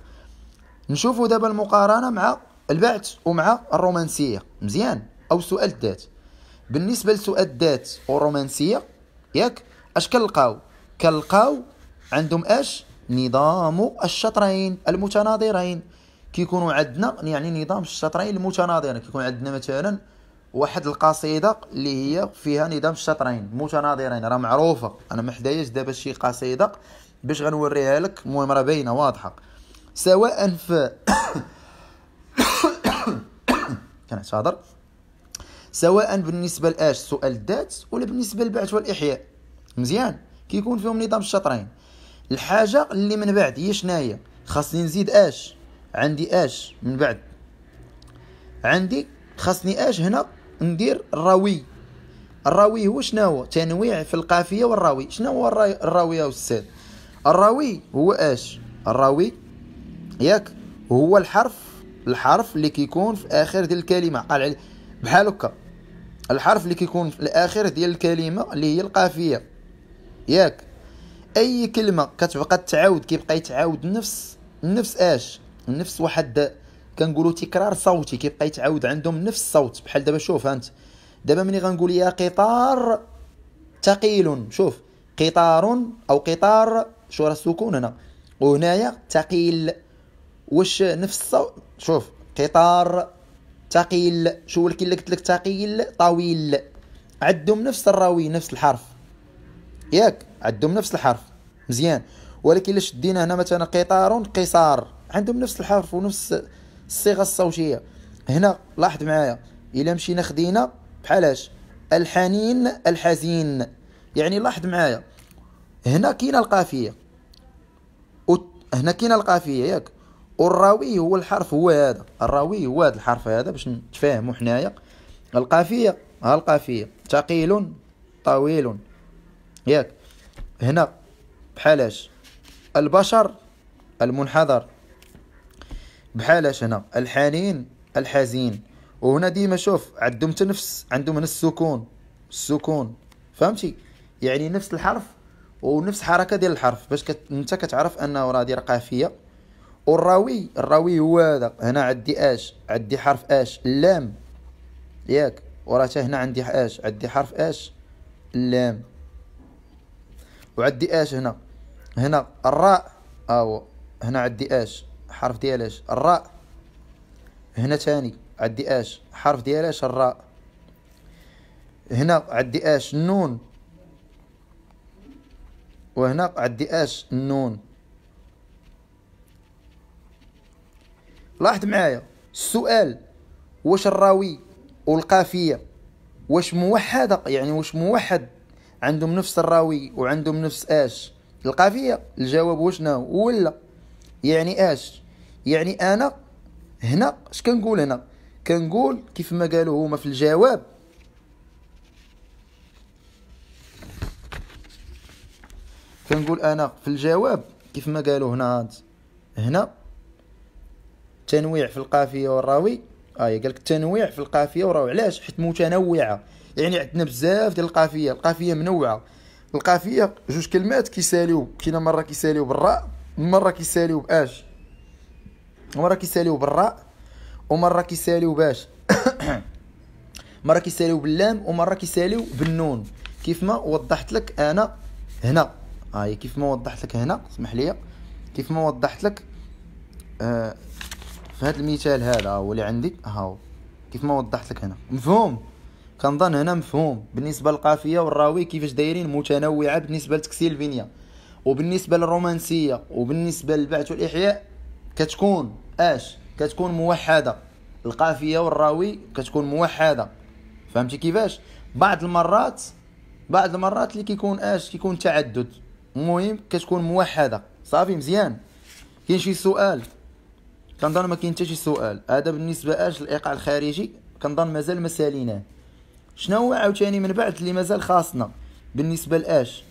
S1: نشوفوا دابا المقارنه مع البعث ومع الرومانسيه مزيان او سؤال الذات بالنسبه لسؤال الذات والرومانسيه ياك اش كنلقاو كنلقاو عندهم اش نظام الشطرين المتناظرين كيكونوا عندنا يعني نظام الشطرين المتناظرين كيكون عندنا مثلا واحد القصيده اللي هي فيها نظام الشطرين متناظرين راه معروفه انا ما حداياش دابا شي قصيده باش غنوريها لك المهم راه باينه واضحه سواء في كنعتذر سواء بالنسبه لاش سؤال الذات ولا بالنسبه للبعث والاحياء مزيان كيكون فيهم نظام الشطرين الحاجه اللي من بعد هي شناهي خاصني نزيد اش عندي اش من بعد عندي خاصني اش هنا ندير الراوي الراوي هو شناهو تنويع في القافيه والراوي شنو هو الراوي يا استاذ الراوي هو اش الراوي ياك هو الحرف الحرف اللي كيكون في اخر ديال الكلمه قال عليه بحال هكا الحرف اللي كيكون في الاخر ديال الكلمه اللي هي القافيه ياك اي كلمه كتبقى تعاود كيبقى يتعاود نفس نفس اش نفس واحد كنقولوا تكرار صوتي كيبقى يتعاود عندهم نفس الصوت بحال دابا شوف انت دابا ملي غنقول يا قطار ثقيل شوف قطار او قطار شو راه السكون هنا وهنايا ثقيل واش نفس الصوت شوف قطار ثقيل شو اللي قلت لك ثقيل طويل عندهم نفس الراوي نفس الحرف ياك عندهم نفس الحرف مزيان ولكن الا شدينا هنا مثلا قطار قصار عندهم نفس الحرف ونفس الصيغه الصوتيه هنا لاحظ معايا الا مشينا خدينا بحالاش الحنين الحزين يعني لاحظ معايا هنا كاينه القافيه هنا كاينه القافيه ياك والراوي هو الحرف هو هذا الراوي هو هذا الحرف هذا باش نتفاهموا حنايا القافيه ها القافيه ثقيل طويل ياك هنا بحالاش البشر المنحدر بحالاش هنا الحنين الحزين وهنا ديما شوف عندهم تنفس عندهم هنا السكون السكون فهمتي يعني نفس الحرف ونفس حركه ديال الحرف باش كت... انت كتعرف انه راه داير قافيه والراوي الراوي هو هذا هنا عندي اش عندي حرف اش اللام ياك وراه هنا عندي اش عندي حرف اش اللام وعندي اش هنا هنا الراء او آه، هنا عندي اش حرف ديال اش الراء هنا تاني عندي اش حرف ديال اش الراء هنا عندي اش النون وهنا عندي اش النون لاحظ معايا السؤال واش الراوي والقافيه واش موحده يعني واش موحد عندهم نفس الراوي وعندهم نفس اش القافية الجواب وشنو ولا يعني اش يعني انا هنا اش كنقول هنا كنقول كيف ما قالوا هما في الجواب كنقول انا في الجواب كيف ما قالوا هنا هنا تنويع في القافيه والراوي اه قالك لك التنويع في القافيه والراوي علاش حيت متنوعه يعني عندنا بزاف ديال القافيه القافيه منوعه القافيه جوج كلمات كيساليو كاين مره كيساليو بالراء مره كيساليو باش مره كيساليو بالراء ومره كيساليو باش مره كيساليو باللام ومره كيساليو بالنون كيف ما وضحت لك انا هنا ها آه هي كيف ما وضحت لك هنا اسمح لي كيف ما وضحت لك آه في هذا المثال هذا هو اللي عندي هاو كيف ما وضحت لك هنا مفهوم كنظن هنا مفهوم بالنسبه للقافيه والراوي كيفاش دايرين متنوعه بالنسبه لتكسير الفينيا وبالنسبه للرومانسيه وبالنسبه للبعث والاحياء كتكون اش كتكون موحده القافيه والراوي كتكون موحده فهمتي كيفاش بعض المرات بعض المرات اللي كيكون اش كيكون تعدد المهم كتكون موحده صافي مزيان كاين شي سؤال كنظن ما كاين حتى شي سؤال هذا بالنسبه اش الايقاع الخارجي كنظن مازال ما ساليناه شنو هو عاوتاني من بعد اللي مازال خاصنا بالنسبه لاش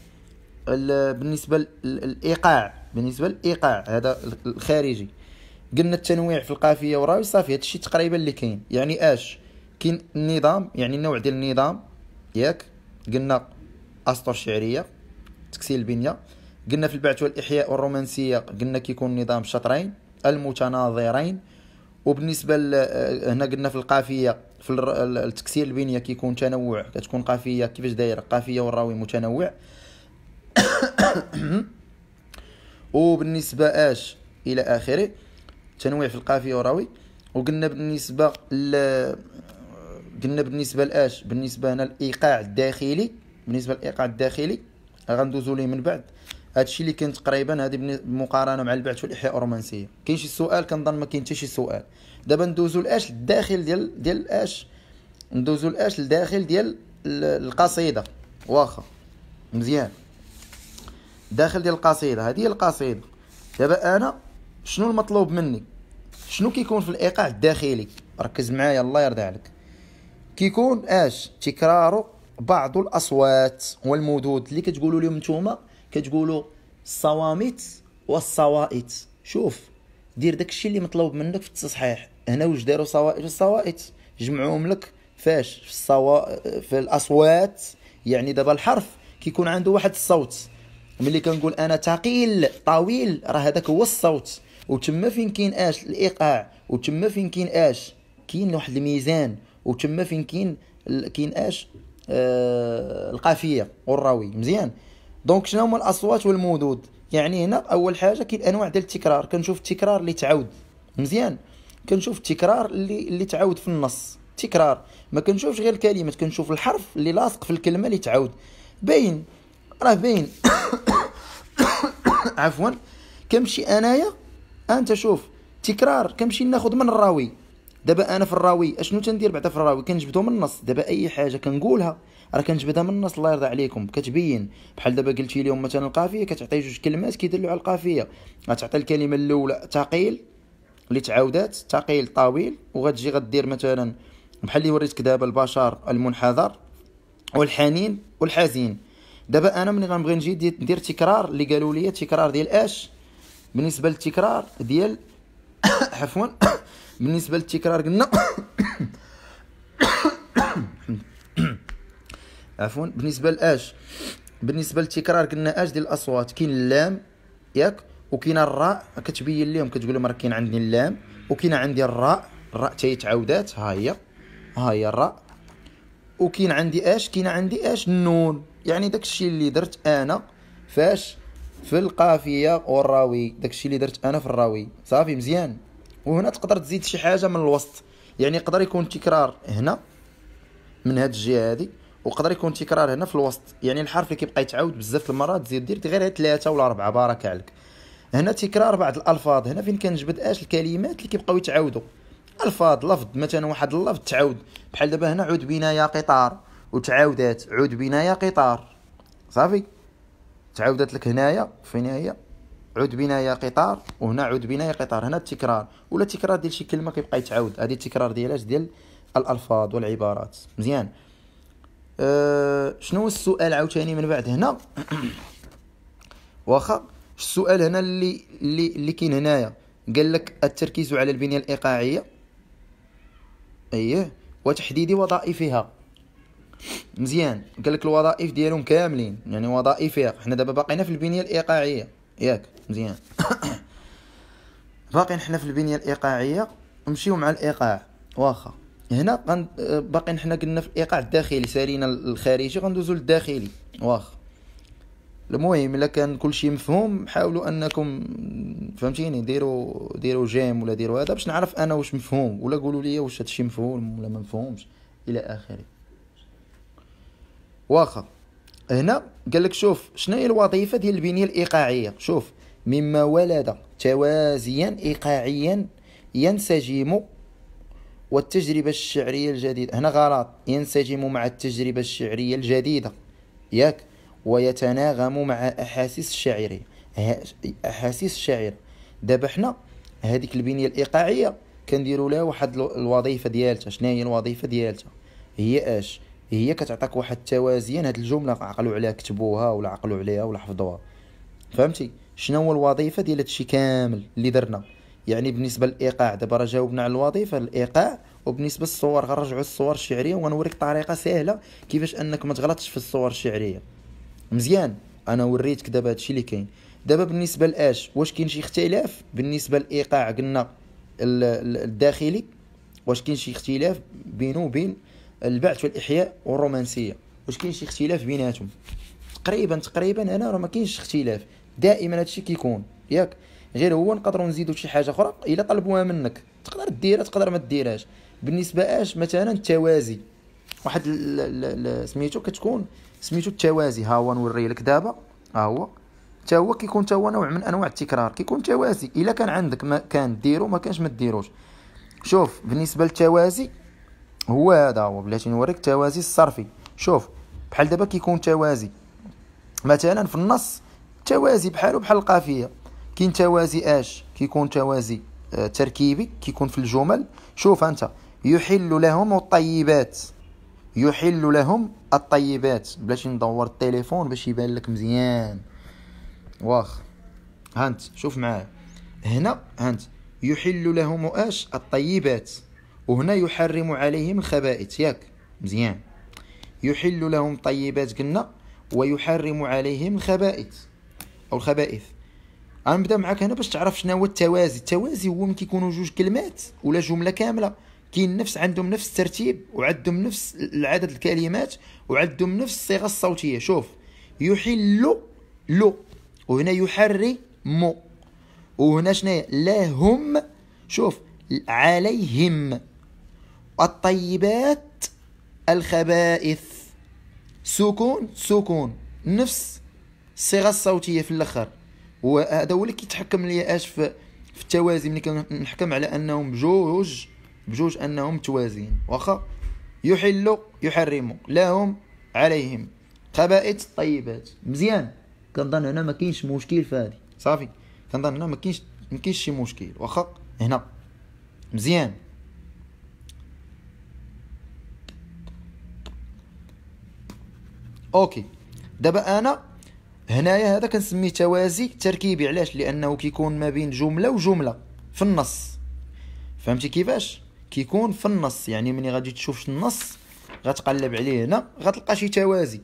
S1: بالنسبه للايقاع بالنسبه للايقاع هذا الخارجي قلنا التنويع في القافيه وراوي صافي هذا الشيء تقريبا اللي كاين يعني اش كاين النظام يعني النوع ديال النظام ياك قلنا اسطر شعريه تكسير البنيه قلنا في البعث والاحياء والرومانسيه قلنا كيكون نظام شطرين المتناظرين وبالنسبه آه، هنا قلنا في القافيه في التكسير البنية كيكون تنوع كتكون قافيه كيفاش داير قافية والراوي متنوع وبالنسبه اش الى اخره تنويع في القافيه والراوي وقلنا بالنسبه ل قلنا بالنسبه لاش بالنسبه هنا الايقاع الداخلي بالنسبه للايقاع الداخلي غندوزو ليه من بعد هادشي اللي كنت تقريبا هذه بمقارنه مع البعث والاحياء الرومانسيه كاين شي سؤال كنظن ما كاين حتى شي سؤال دابا ندوزو لاش الداخل ديال ديال اش ندوزو لاش الداخل ديال القصيده واخا مزيان داخل ديال القصيده هذه هي القصيده دابا انا شنو المطلوب مني شنو كيكون في الايقاع الداخلي ركز معايا الله يرضي عليك كيكون اش تكرار بعض الاصوات والمدود اللي كتقولوا لهم نتوما كتقولوا الصوامت والصوائت شوف دير داكشي اللي مطلوب منك في التصحيح هنا واش داروا صوائت الصوائت جمعوهم لك فاش في الصوا في الاصوات يعني دابا الحرف كيكون عنده واحد الصوت ملي كنقول انا ثقيل طويل راه هذاك هو الصوت وتما فين كاين اش الايقاع وتما فين كاين اش كاين واحد الميزان وتما فين كاين كاين اش آه القافيه والراوي مزيان دونك شنو هما الاصوات والمدود يعني هنا اول حاجه كاين انواع ديال التكرار كنشوف التكرار اللي تعاود مزيان كنشوف التكرار اللي اللي تعاود في النص تكرار ما كنشوفش غير الكلمات كنشوف الحرف اللي لاصق في الكلمه اللي تعاود باين راه باين عفوا كنمشي انايا انت شوف تكرار كنمشي ناخذ من الراوي دابا انا في الراوي اشنو تندير بعدا في الراوي كنجبدو من النص دابا اي حاجه كنقولها راه كنجبدها من النص الله يرضى عليكم كتبين بحال دابا قلتي لهم مثلا القافيه كتعطي جوج كلمات كيدلوا على القافيه غتعطي الكلمه الاولى ثقيل اللي تعاودات ثقيل طويل وغتجي غدير مثلا بحال اللي وريتك دابا البشر المنحدر والحنين والحزين دابا انا ملي غنبغي نجي ندير تكرار اللي قالوا لي تكرار ديال اش بالنسبه للتكرار ديال عفوا بالنسبه للتكرار قلنا عفوا بالنسبه لاش بالنسبه للتكرار قلنا اش ديال الاصوات كاين اللام ياك وكاين الراء كتبين لهم كتقول لهم راه كاين عندي اللام وكاين عندي الراء الراء حتى هي تعاودات ها هي ها هي الراء وكاين عندي اش كاين عندي اش النون يعني داكشي اللي درت انا فاش في القافيه والراوي داكشي اللي درت انا في الراوي صافي مزيان وهنا تقدر تزيد شي حاجه من الوسط يعني يقدر يكون تكرار هنا من هاد الجهه هادي وقدر يكون تكرار هنا في الوسط يعني الحرف اللي كيبقى يتعاود بزاف المرات تزيد دير غير ثلاثه ولا اربعه بارك عليك هنا تكرار بعض الالفاظ هنا فين كنجبد اش الكلمات اللي كيبقاو يتعاودوا الفاظ لفظ مثلا واحد اللفظ تعاود بحال دابا هنا عود بنا يا قطار وتعاودات عود بنا يا قطار صافي تعاودت لك هنايا فين هي عود بنا يا قطار وهنا عود بنا يا قطار هنا التكرار ولا تكرار ديال شي كلمه كيبقى يتعاود هذه التكرار ديالاش ديال الالفاظ والعبارات مزيان أه شنو السؤال عاوتاني من بعد هنا واخا السؤال هنا اللي اللي اللي كاين هنايا قال لك التركيز على البنيه الايقاعيه اييه وتحديد وظائفها مزيان قال لك الوظائف ديالهم كاملين يعني وظائفها حنا دابا باقينا في البنيه الايقاعيه ياك مزيان باقيين حنا في البنيه الايقاعيه نمشيو مع الايقاع واخا هنا باقيين حنا قلنا في الايقاع الداخلي سالينا الخارجي غندوزو للداخلي واخا المهم الا كان كلشي مفهوم حاولوا انكم فهمتيني ديروا ديروا جيم ولا ديروا هذا باش نعرف انا واش مفهوم ولا قولوا لي واش هادشي مفهوم ولا ما مفهومش الى اخره واخا هنا قال لك شوف شنو هي الوظيفه ديال البنيه الايقاعيه شوف مما ولد توازيا ايقاعيا ينسجم والتجربه الشعريه الجديده هنا غلط ينسجم مع التجربه الشعريه الجديده ياك ويتناغم مع احاسيس الشاعر احاسيس الشاعر دابا حنا هذيك البنيه الايقاعيه كنديروا لها واحد الوظيفه ديالتها شنو هي الوظيفه ديالتها هي اش هي كتعطيك واحد التوازيان هاد الجمله عقلوا عليها كتبوها ولا عقلوا عليها ولا حفظوها فهمتي شنو هو الوظيفه ديال هادشي كامل اللي درنا يعني بالنسبه للايقاع دابا راه جاوبنا على الوظيفه الايقاع وبالنسبه للصور غنرجعوا الصور الشعريه وغنوريك طريقه سهله كيفاش انك ما تغلطش في الصور الشعريه مزيان انا وريتك دابا هادشي اللي كاين دابا بالنسبه لاش واش كاين شي اختلاف بالنسبه للايقاع قلنا الداخلي واش كاين شي اختلاف بينه وبين البعث والاحياء والرومانسيه واش كاين شي اختلاف بيناتهم تقريبا تقريبا هنا راه ما كاينش اختلاف دائما هادشي كيكون ياك غير هو نقدروا نزيدوا شي حاجه اخرى الا طلبوها منك تقدر ديرها تقدر ما ديرهاش بالنسبه اش مثلا التوازي واحد سميتو كتكون سميتو التوازي ها هو نوري لك دابا ها هو حتى هو كيكون حتى هو نوع من انواع التكرار كيكون توازي الا كان عندك ما كان ديرو ما كانش ما ديروش شوف بالنسبه للتوازي هو هذا هو بلاتي نوريك التوازي الصرفي شوف بحال دابا كيكون توازي مثلا في النص توازي بحالو بحال القافيه كاين توازي اش كيكون توازي آه، تركيبي كيكون في الجمل شوف انت يحل لهم الطيبات يحل لهم الطيبات بلاش ندور التليفون باش يبان لك مزيان واخ هانت شوف معايا هنا هانت يحل لهم اش الطيبات وهنا يحرم عليهم الخبائث ياك مزيان يحل لهم طيبات قلنا ويحرم عليهم الخبائث او الخبائث غنبدا معاك هنا باش تعرف شنو هو التوازي التوازي هو ملي كيكونوا جوج كلمات ولا جمله كامله كاين نفس عندهم نفس الترتيب وعندهم نفس العدد الكلمات وعندهم نفس الصيغه الصوتيه شوف يحل لو وهنا يحري مو وهنا شنو لا هم شوف عليهم الطيبات الخبائث سكون سكون نفس الصيغه الصوتيه في الاخر وهذا هو اللي كيتحكم ليا اش في التوازي ملي كنحكم على انهم جوج بجوج أنهم متوازيين واخا يحل يحرم لهم عليهم خبائث طيبات مزيان كنظن هنا ما كاينش مشكل في هذه صافي كنظن هنا ما كاينش ما كاينش شي مشكل واخا هنا مزيان اوكي دابا انا هنايا هذا كنسميه توازي تركيبي علاش لانه كيكون ما بين جمله وجمله في النص فهمتي كيفاش كيكون في النص يعني ملي غادي تشوف النص غتقلب عليه هنا غتلقى شي توازي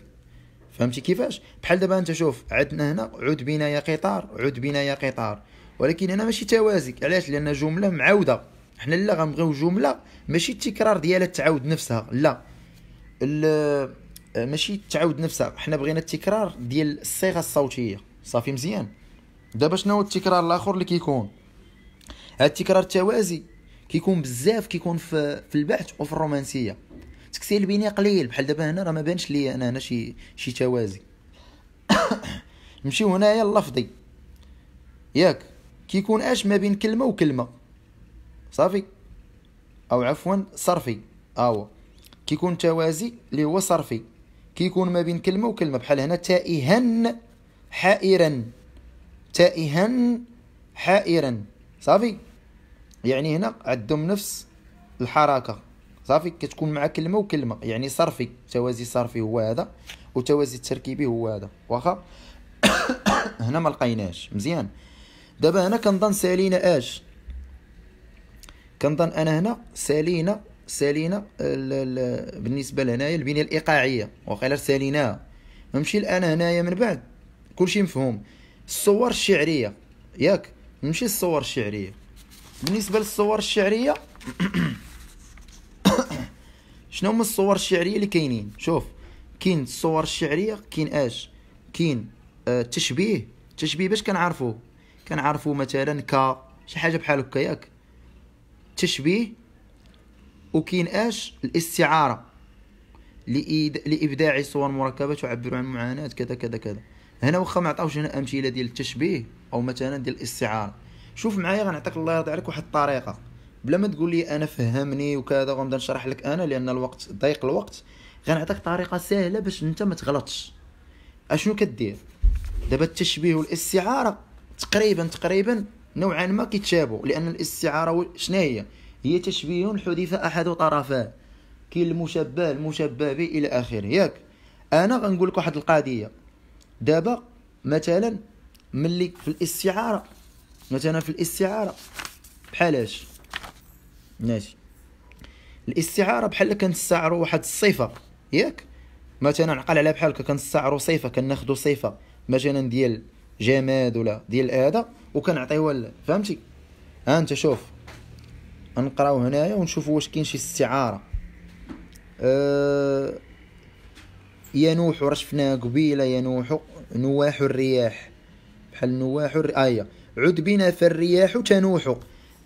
S1: فهمتي كيفاش بحال دابا انت شوف عندنا هنا عود بنا يا قطار عود بنا يا قطار ولكن هنا ماشي توازي علاش لان جمله معاوده حنا لا غنبغيو جمله ماشي التكرار ديالها تعاود نفسها لا آه، ماشي تعاود نفسها حنا بغينا التكرار ديال الصيغه الصوتيه صافي مزيان دابا شنو هو التكرار الاخر اللي كيكون هاد التكرار التوازي كيكون بزاف كيكون في, في البحث وفي الرومانسيه التكسير البيني قليل بحال دابا هنا راه ما بانش ليا انا هنا شي شي توازي نمشيو هنايا اللفظي ياك كيكون اش ما بين كلمه وكلمه صافي او عفوا صرفي اوا كيكون توازي اللي هو صرفي كيكون ما بين كلمه وكلمه بحال هنا تائها حائرا تائها حائرا صافي يعني هنا عندهم نفس الحركه صافي كتكون مع كلمه وكلمه يعني صرفي توازي صرفي هو هذا وتوازي التركيبي هو هذا واخا هنا ما لقيناش مزيان دابا هنا كنظن سالينا اش كنظن انا هنا سالينا سالينا بالنسبه لهنايا البنيه الايقاعيه وقيلا ساليناها نمشي الان هنايا من بعد كلشي مفهوم الصور الشعريه ياك نمشي الصور الشعريه بالنسبه للصور الشعريه شنو هما الصور الشعريه اللي كاينين شوف كاين الصور الشعريه كاين اش كاين التشبيه آه، التشبيه باش كنعرفو كنعرفو مثلا ك شي حاجه بحال هكا ياك التشبيه وكاين اش الاستعاره لإيد... لابداع صور مركبه تعبر عن معاناه كذا كذا كذا هنا واخا ما عطاوش هنا امثله ديال التشبيه او مثلا ديال الاستعاره شوف معايا غنعطيك الله يرضي عليك واحد الطريقه بلا ما تقول لي انا فهمني وكذا وغنبدا نشرح لك انا لان الوقت ضيق الوقت غنعطيك طريقه سهله باش انت ما تغلطش اشنو كدير دابا التشبيه والاستعاره تقريبا تقريبا نوعا ما كيتشابهوا لان الاستعاره شنو هي هي تشبيه حذف احد طرفاه كاين المشبه المشبه به الى اخره ياك انا غنقول لك واحد القضيه دابا مثلا ملي في الاستعاره مثلا في الاستعاره بحالاش ماشي الاستعاره بحال كنستعرو واحد الصفه ياك مثلا عقل على بحال كنستعرو صفه كناخذو صفه مثلا ديال جماد ولا ديال هذا وكنعطيوها فهمتي ها انت شوف نقراو هنايا ونشوفوا واش كاين شي استعاره أه نوح رشفنا قبيله نوح نواح الرياح بحال نواح الرياح آه عد بنا فالرياح تنوح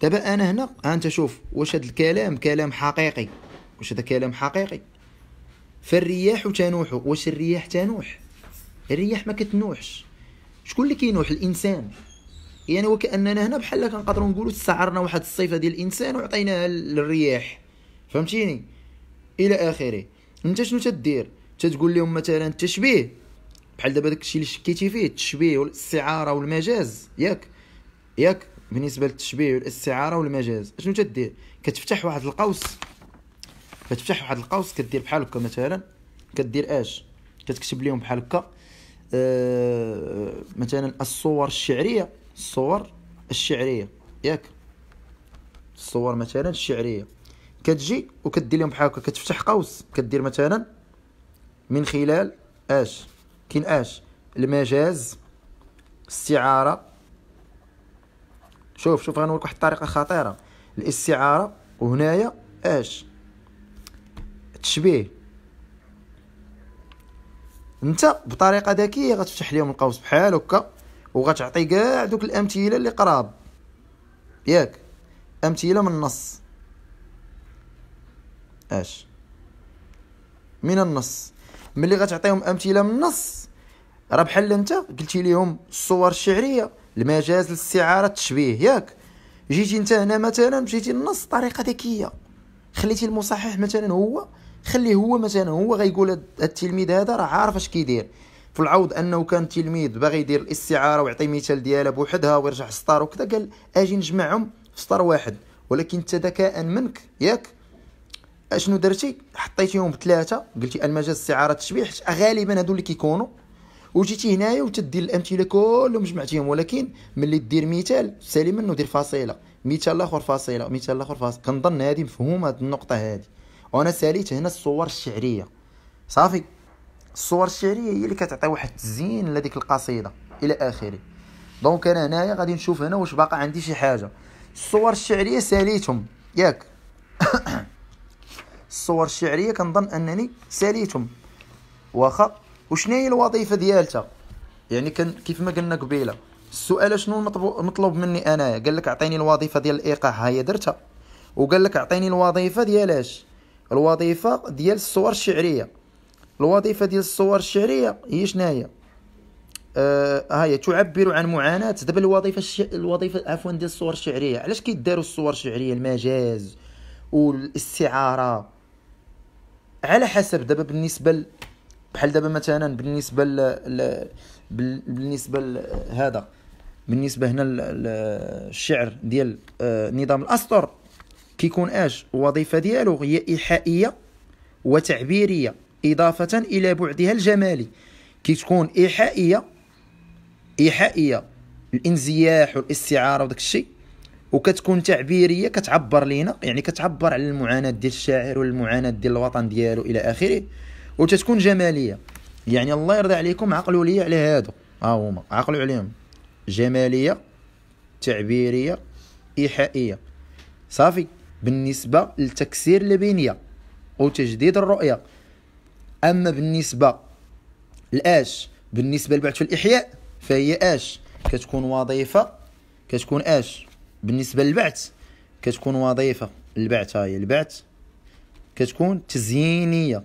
S1: دابا انا هنا انت شوف واش هذا الكلام كلام حقيقي واش هذا كلام حقيقي فالرياح تنوح واش الرياح تنوح الرياح ما كتنوحش شكون اللي كينوح الانسان يعني وكاننا هنا بحال كنقدروا نقولوا استعرنا واحد الصفه ديال الانسان وعطيناها للرياح فهمتيني الى اخره انت شنو تدير تتقول لهم مثلا التشبيه بحال دابا داكشي اللي شكيتي فيه التشبيه والاستعاره والمجاز ياك ياك بالنسبه للتشبيه والاستعاره والمجاز شنو تدير كتفتح واحد القوس كتفتح واحد القوس كدير بحال هكا مثلا كدير اش كتكتب لهم بحال هكا أه مثلا الصور الشعريه الصور الشعريه ياك الصور مثلا الشعريه كتجي وكدير لهم بحال هكا كتفتح قوس كدير مثلا من خلال اش كاين اش المجاز استعاره شوف شوف غنوريك واحد الطريقه خطيره الاستعاره وهنايا اش التشبيه انت بطريقه ذكيه غتفتح لهم القوس بحال هكا وغتعطي كاع دوك الامثله اللي قراب ياك امثله من النص اش من النص ملي غتعطيهم امثله من النص راه بحال انت قلتي لهم الصور الشعريه المجاز للاستعاره التشبيه ياك جيتي انت هنا مثلا مشيتي النص طريقه ذكيه خليتي المصحح مثلا هو خليه هو مثلا هو غيقول هاد التلميذ هذا راه عارف اش كيدير في العوض انه كان تلميذ باغي يدير الاستعاره ويعطي مثال ديالها بوحدها ويرجع سطر وكذا قال اجي نجمعهم في سطر واحد ولكن انت ذكاء منك ياك اشنو درتي حطيتيهم بثلاثه قلتي المجاز استعاره التشبيه غالبا هادو اللي كيكونوا وجيتي هنايا وتدير الامثله كلهم جمعتيهم ولكن ملي دير مثال سالي منه دير فاصله مثال اخر فاصله مثال اخر فاصله كنظن هذه مفهومه هذه النقطه هذه وانا ساليت هنا الصور الشعريه صافي الصور الشعريه هي اللي كتعطي واحد التزيين لديك القصيده الى اخره دونك انا هنايا غادي نشوف هنا واش باقى عندي شي حاجه الصور الشعريه ساليتهم ياك الصور الشعريه كنظن انني ساليتهم واخا وشنو هي الوظيفه ديالتها يعني كان كيف ما قلنا قبيله السؤال شنو المطلوب مني انايا قال لك اعطيني الوظيفه ديال الايقاع هاي درتها وقال لك اعطيني الوظيفه ديال اش الوظيفه ديال الصور الشعريه الوظيفه ديال الصور الشعريه هي شناهي آه هاي تعبر عن معاناة دابا الوظيفة الش... الوظيفة عفوا ديال الصور الشعرية علاش كيداروا الصور الشعرية المجاز والاستعارة على حسب دابا بالنسبة بحال دابا مثلا بالنسبه ل... بالنسبه لهذا بالنسبه هنا الشعر ديال آه، نظام الاسطر كيكون اش الوظيفه ديالو هي ايحائيه وتعبيريه اضافه الى بعدها الجمالي كتكون ايحائيه ايحائيه الانزياح والاستعاره وداك الشيء وكتكون تعبيريه كتعبر لينا يعني كتعبر على المعاناه ديال الشاعر والمعاناه ديال الوطن ديالو الى اخره وتتكون جماليه يعني الله يرضى عليكم عقلوا لي على هادو ها هما عقلوا عليهم جماليه تعبيريه ايحائيه صافي بالنسبه لتكسير البنيه وتجديد الرؤيه اما بالنسبه لاش بالنسبه في الاحياء فهي اش كتكون وظيفه كتكون اش بالنسبه للبعث كتكون وظيفه البعث هي البعث كتكون تزيينيه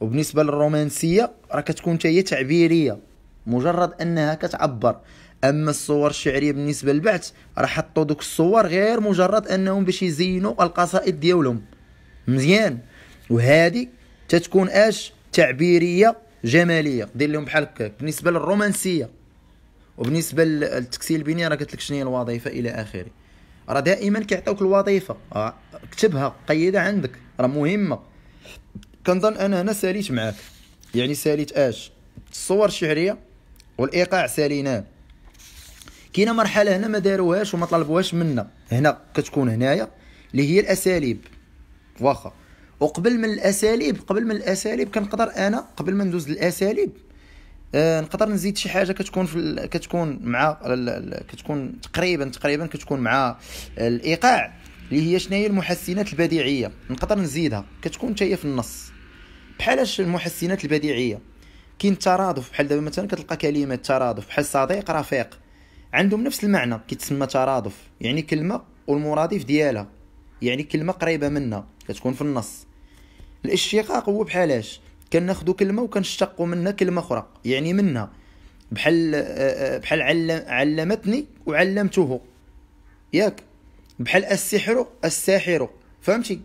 S1: وبالنسبه للرومانسيه راه كتكون حتى هي تعبيريه مجرد انها كتعبر اما الصور الشعريه بالنسبه للبعث راه حطوا دوك الصور غير مجرد انهم باش يزينوا القصائد ديالهم مزيان وهذه تتكون اش تعبيريه جماليه دير لهم بحال هكاك بالنسبه للرومانسيه وبالنسبه للتكسير البني راه قلت لك شنو هي الوظيفه الى اخره راه دائما كيعطيوك الوظيفه اكتبها كتبها قيدها عندك راه مهمه كنظن انا هنا ساليت معاك يعني ساليت اش الصور الشعريه والايقاع ساليناه كاينه مرحله هنا ما داروهاش وما طلبوهاش منا هنا كتكون هنايا اللي هي الاساليب واخا وقبل من الاساليب قبل من الاساليب كنقدر انا قبل ما ندوز للاساليب آه نقدر نزيد شي حاجه كتكون في ال... كتكون مع كتكون تقريبا تقريبا كتكون مع الايقاع اللي هي شناهي المحسنات البديعيه نقدر نزيدها كتكون حتى في النص بحالاش المحسنات البديعيه كاين ترادف بحال دابا مثلا كتلقى كلمه ترادف بحال صديق رفيق عندهم نفس المعنى كيتسمى ترادف يعني كلمه والمرادف ديالها يعني كلمه قريبه منا كتكون في النص الاشتقاق هو بحالاش كناخذوا كلمه وكنشتقوا منها كلمه اخرى يعني منها بحال بحال علمتني وعلمته ياك بحال السحر الساحر فهمتي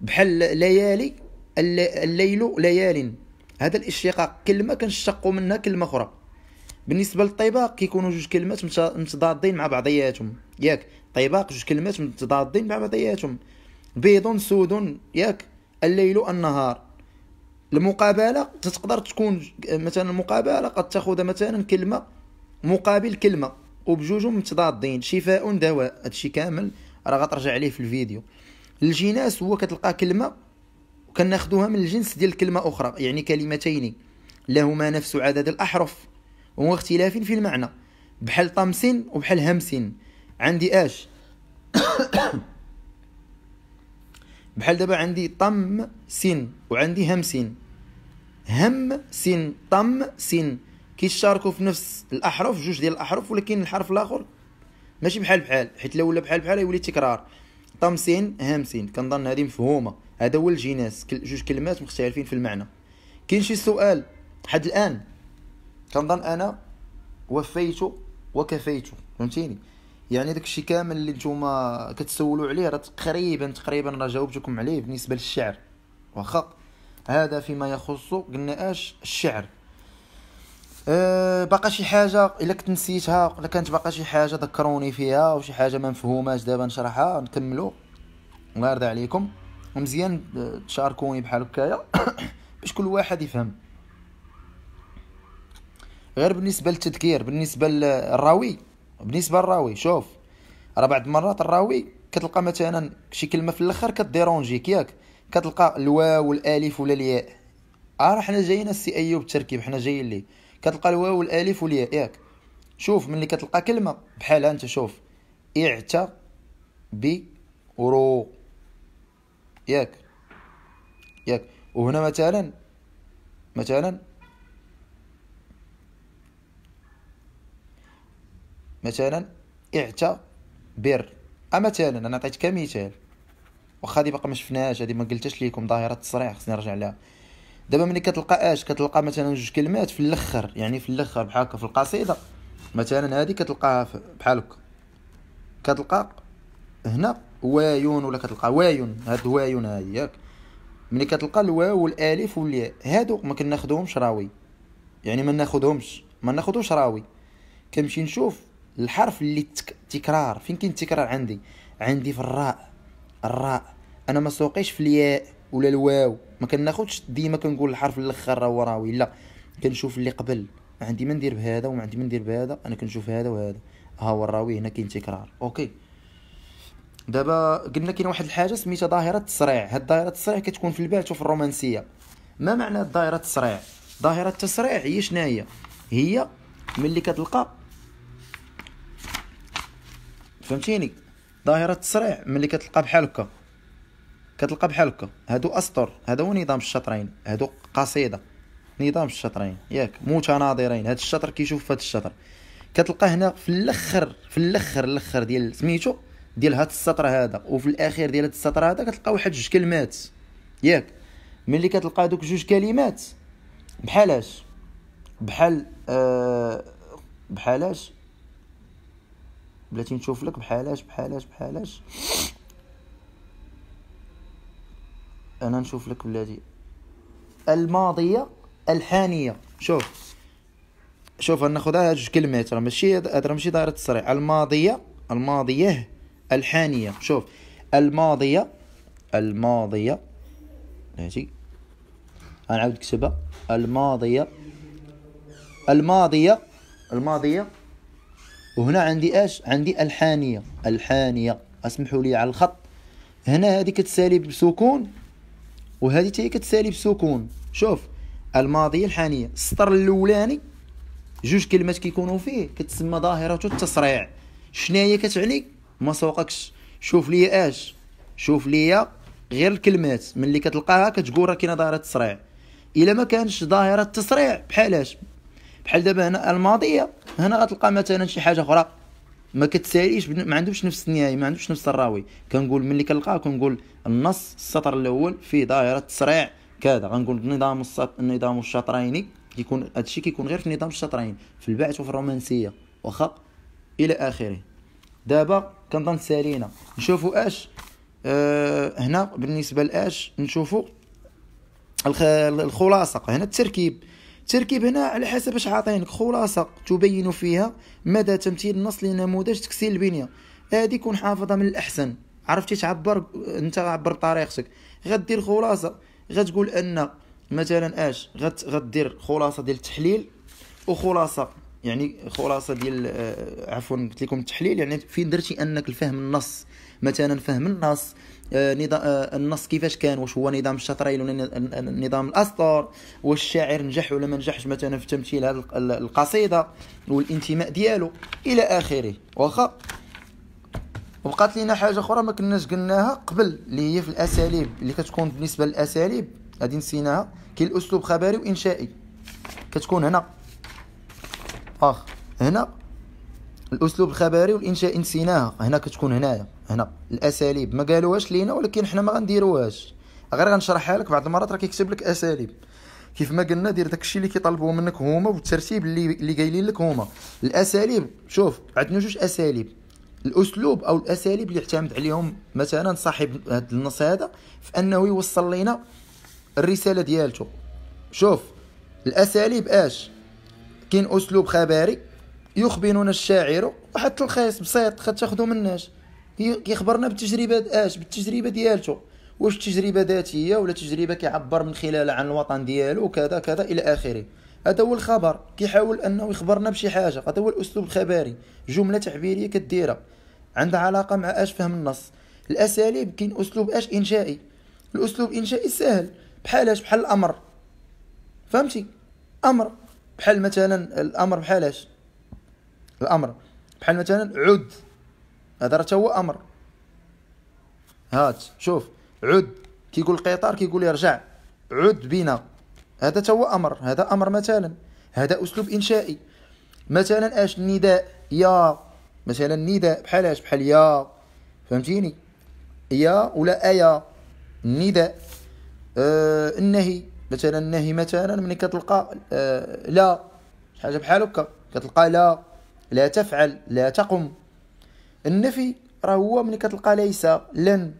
S1: بحال ليالي الليل ليال هذا الاشتقاق كلمه كنشتق منها كلمه اخرى بالنسبه للطباق كيكونوا جوج كلمات متضادين مع بعضياتهم ياك طباق جوج كلمات متضادين مع بعضياتهم بيض سود ياك الليل النهار المقابله تقدر تكون مثلا المقابله قد تاخذ مثلا كلمه مقابل كلمه وبجوج متضادين شفاء دواء هادشي كامل راه غترجع عليه في الفيديو الجناس هو كتلقى كلمه وكناخذوها من الجنس ديال كلمة أخرى يعني كلمتين لهما نفس عدد الأحرف وهو اختلاف في المعنى بحال طمس وبحال همس عندي اش بحال دابا عندي طم سن وعندي هم هم سن طم سن كيشاركوا في نفس الاحرف جوج ديال الاحرف ولكن الحرف الاخر ماشي بحال بحال حيت لو ولا بحال بحال يولي تكرار طمسين هامسين كنظن هذه مفهومه هذا هو الجناس جوج كلمات مختلفين في المعنى كاين شي سؤال حد الان كنظن انا وفيت وكفيت فهمتيني يعني داك الشيء كامل اللي نتوما كتسولوا عليه راه تقريبا تقريبا راه جاوبتكم عليه بالنسبه للشعر واخا هذا فيما يخص قلنا اش الشعر أه، باقا شي حاجه الا كنت نسيتها الا كانت باقا شي حاجه ذكروني فيها وشي حاجه ما مفهوماش دابا نشرحها نكملو الله يرضي عليكم ومزيان أه، تشاركوني بحال هكايا باش كل واحد يفهم غير بالنسبه للتذكير بالنسبه للراوي بالنسبه للراوي شوف راه بعض المرات الراوي كتلقى مثلا شي كلمه في الاخر كديرونجيك ياك كتلقى الواو والالف ولا الياء اه حنا جايين السي ايوب التركيب حنا جايين ليه كتلقى الواو والالف والياء ياك شوف ملي كتلقى كلمه بحالها انت شوف اعت ب رو ياك ياك وهنا مثلا مثلا مثلا اعتبر مثلا انا عطيت كمثال واخا هذه باقا ما شفناهاش هذه ما قلتش ليكم ظاهره التصريح خصني نرجع لها دابا ملي كتلقى اش كتلقى مثلا جوج كلمات في الاخر يعني في الاخر بحال هكا في القصيده مثلا هذه كتلقاها بحال هكا كتلقى هنا وايون ولا كتلقى وايون هاد وايون ها ياك ملي كتلقى الواو والالف والياء هادو ما كناخذهمش راوي يعني ما ناخذهمش ما ناخذوش راوي كنمشي نشوف الحرف اللي تكرار فين كاين التكرار عندي عندي في الراء الراء انا ما سوقيش في الياء ولا الواو ما كناخذش ديما كنقول الحرف الاخر راه وراوي لا كنشوف اللي قبل ما عندي ما ندير بهذا وما عندي ما ندير بهذا انا كنشوف هذا وهذا ها هو الراوي هنا كاين تكرار اوكي دابا قلنا كاين واحد الحاجه سميتها ظاهره التسريع هاد الظاهره التسريع كتكون في البعث وفي الرومانسيه ما معنى ظاهره التسريع ظاهره التسريع هي شنو هي هي ملي كتلقى فهمتيني ظاهره التسريع ملي كتلقى بحال هكا كتلقى بحال هكا هادو اسطر هذا هو نظام الشطرين هادو قصيده نظام الشطرين ياك متناظرين هاد الشطر كيشوف هاد الشطر كتلقى هنا في الاخر في الاخر الاخر ديال سميتو ديال هاد السطر هذا وفي الاخير ديال هاد السطر هذا كتلقى واحد جوج كلمات ياك ملي كتلقى دوك جوج كلمات بحال اش بحال آه بحال اش بلاتي نشوف لك بحال اش بحال اش بحال اش انا نشوف لك بلادي الماضيه الحانيه شوف شوف هذه جوج كلمات راه ماشي راه ماشي دايره التصريح الماضيه الماضيه الحانيه شوف الماضيه الماضيه ماشي عاود كتبها الماضيه الماضيه الماضيه وهنا عندي اش عندي الحانيه الحانيه اسمحوا لي على الخط هنا هذه كتسالي بسكون وهذه تاهي كتسالي بسكون شوف الماضيه الحانيه السطر الاولاني جوج كلمات كيكونوا فيه كتسمى ظاهره التسريع شناهي كتعني ما سوقكش شوف لي اش شوف لي غير الكلمات من اللي كتلقاها كتقول راه كاينه ظاهره التصريع الا ما كانش ظاهره التسريع بحالاش بحال دابا هنا الماضيه هنا غتلقى مثلا شي حاجه اخرى ما كتساليش ما عندهمش نفس النهايه ما عندهمش نفس الراوي كنقول ملي كنلقاه كنقول النص السطر الاول فيه دائره تسريع كذا غنقول نظام السط... النظام الشطريني كيكون هادشي كيكون غير في نظام الشطرين في البعث وفي الرومانسيه واخا الى اخره دابا كنظن سالينا نشوفوا اش أه هنا بالنسبه لاش نشوفوا الخلاصه هنا التركيب التركيب هنا على حسب اش عاطينك خلاصه تبين فيها مدى تمثيل النص لنموذج تكسير البنيه هذه كون حافظها من الاحسن عرفتي تعبر انت عبر بطريقتك غدير خلاصه غتقول ان مثلا اش غت غدير خلاصه ديال التحليل وخلاصه يعني خلاصه ديال آه، عفوا قلت لكم التحليل يعني فين درتي انك الفهم النص مثلا فهم النص آه، آه، النص كيفاش كان واش هو نظام الشطرين ولا نظام الاسطر واش الشاعر نجح ولا ما نجحش مثلا في تمثيل هذه القصيده والانتماء ديالو الى اخره واخا وبقات لينا حاجه اخرى ما كناش قلناها قبل اللي هي في الاساليب اللي كتكون بالنسبه للاساليب غادي نسيناها كاين الاسلوب خبري وانشائي كتكون هنا اخ هنا الاسلوب الخبري والانشاء نسيناها هنا كتكون هنايا هنا الاساليب ما قالوهاش لينا ولكن حنا ما غنديروهاش غير غنشرحها لك بعض المرات راه كيكتب لك اساليب كيف ما قلنا دير داكشي اللي كيطلبوه منك هما والترتيب اللي اللي قايلين لك هما الاساليب شوف عندنا جوج اساليب الاسلوب او الاساليب اللي اعتمد عليهم مثلا صاحب هذا النص هذا في انه يوصل لنا الرساله ديالته شوف الاساليب اش كاين اسلوب خبري يخبرنا الشاعر واحد التلخيص بسيط خاتاخذو مناش كيخبرنا بالتجربه اش بالتجربه ديالته واش تجربه ذاتيه ولا تجربه كيعبر من خلالها عن الوطن ديالو وكذا كذا الى اخره هذا هو الخبر كيحاول انه يخبرنا بشي حاجه هذا هو الاسلوب الخبري جمله تعبيريه كديرها عندها علاقه مع اش فهم النص الاساليب كاين اسلوب اش انشائي الاسلوب الانشائي سهل بحال اش بحال الامر فهمتي امر بحال مثلا الامر بحال اش الامر بحال مثلا عد هذا راه هو امر هات شوف عد كيقول القطار كيقول يرجع عد بنا هذا هو امر هذا امر مثلا هذا اسلوب انشائي مثلا اش النداء يا مثلا النداء بحال اش بحال يا فهمتيني يا ولا ايا النداء آه النهي مثلا النهي مثلا ملي كتلقى آه لا شي حاجه بحال هكا كتلقى لا لا تفعل لا تقم النفي راه هو ملي كتلقى ليس لن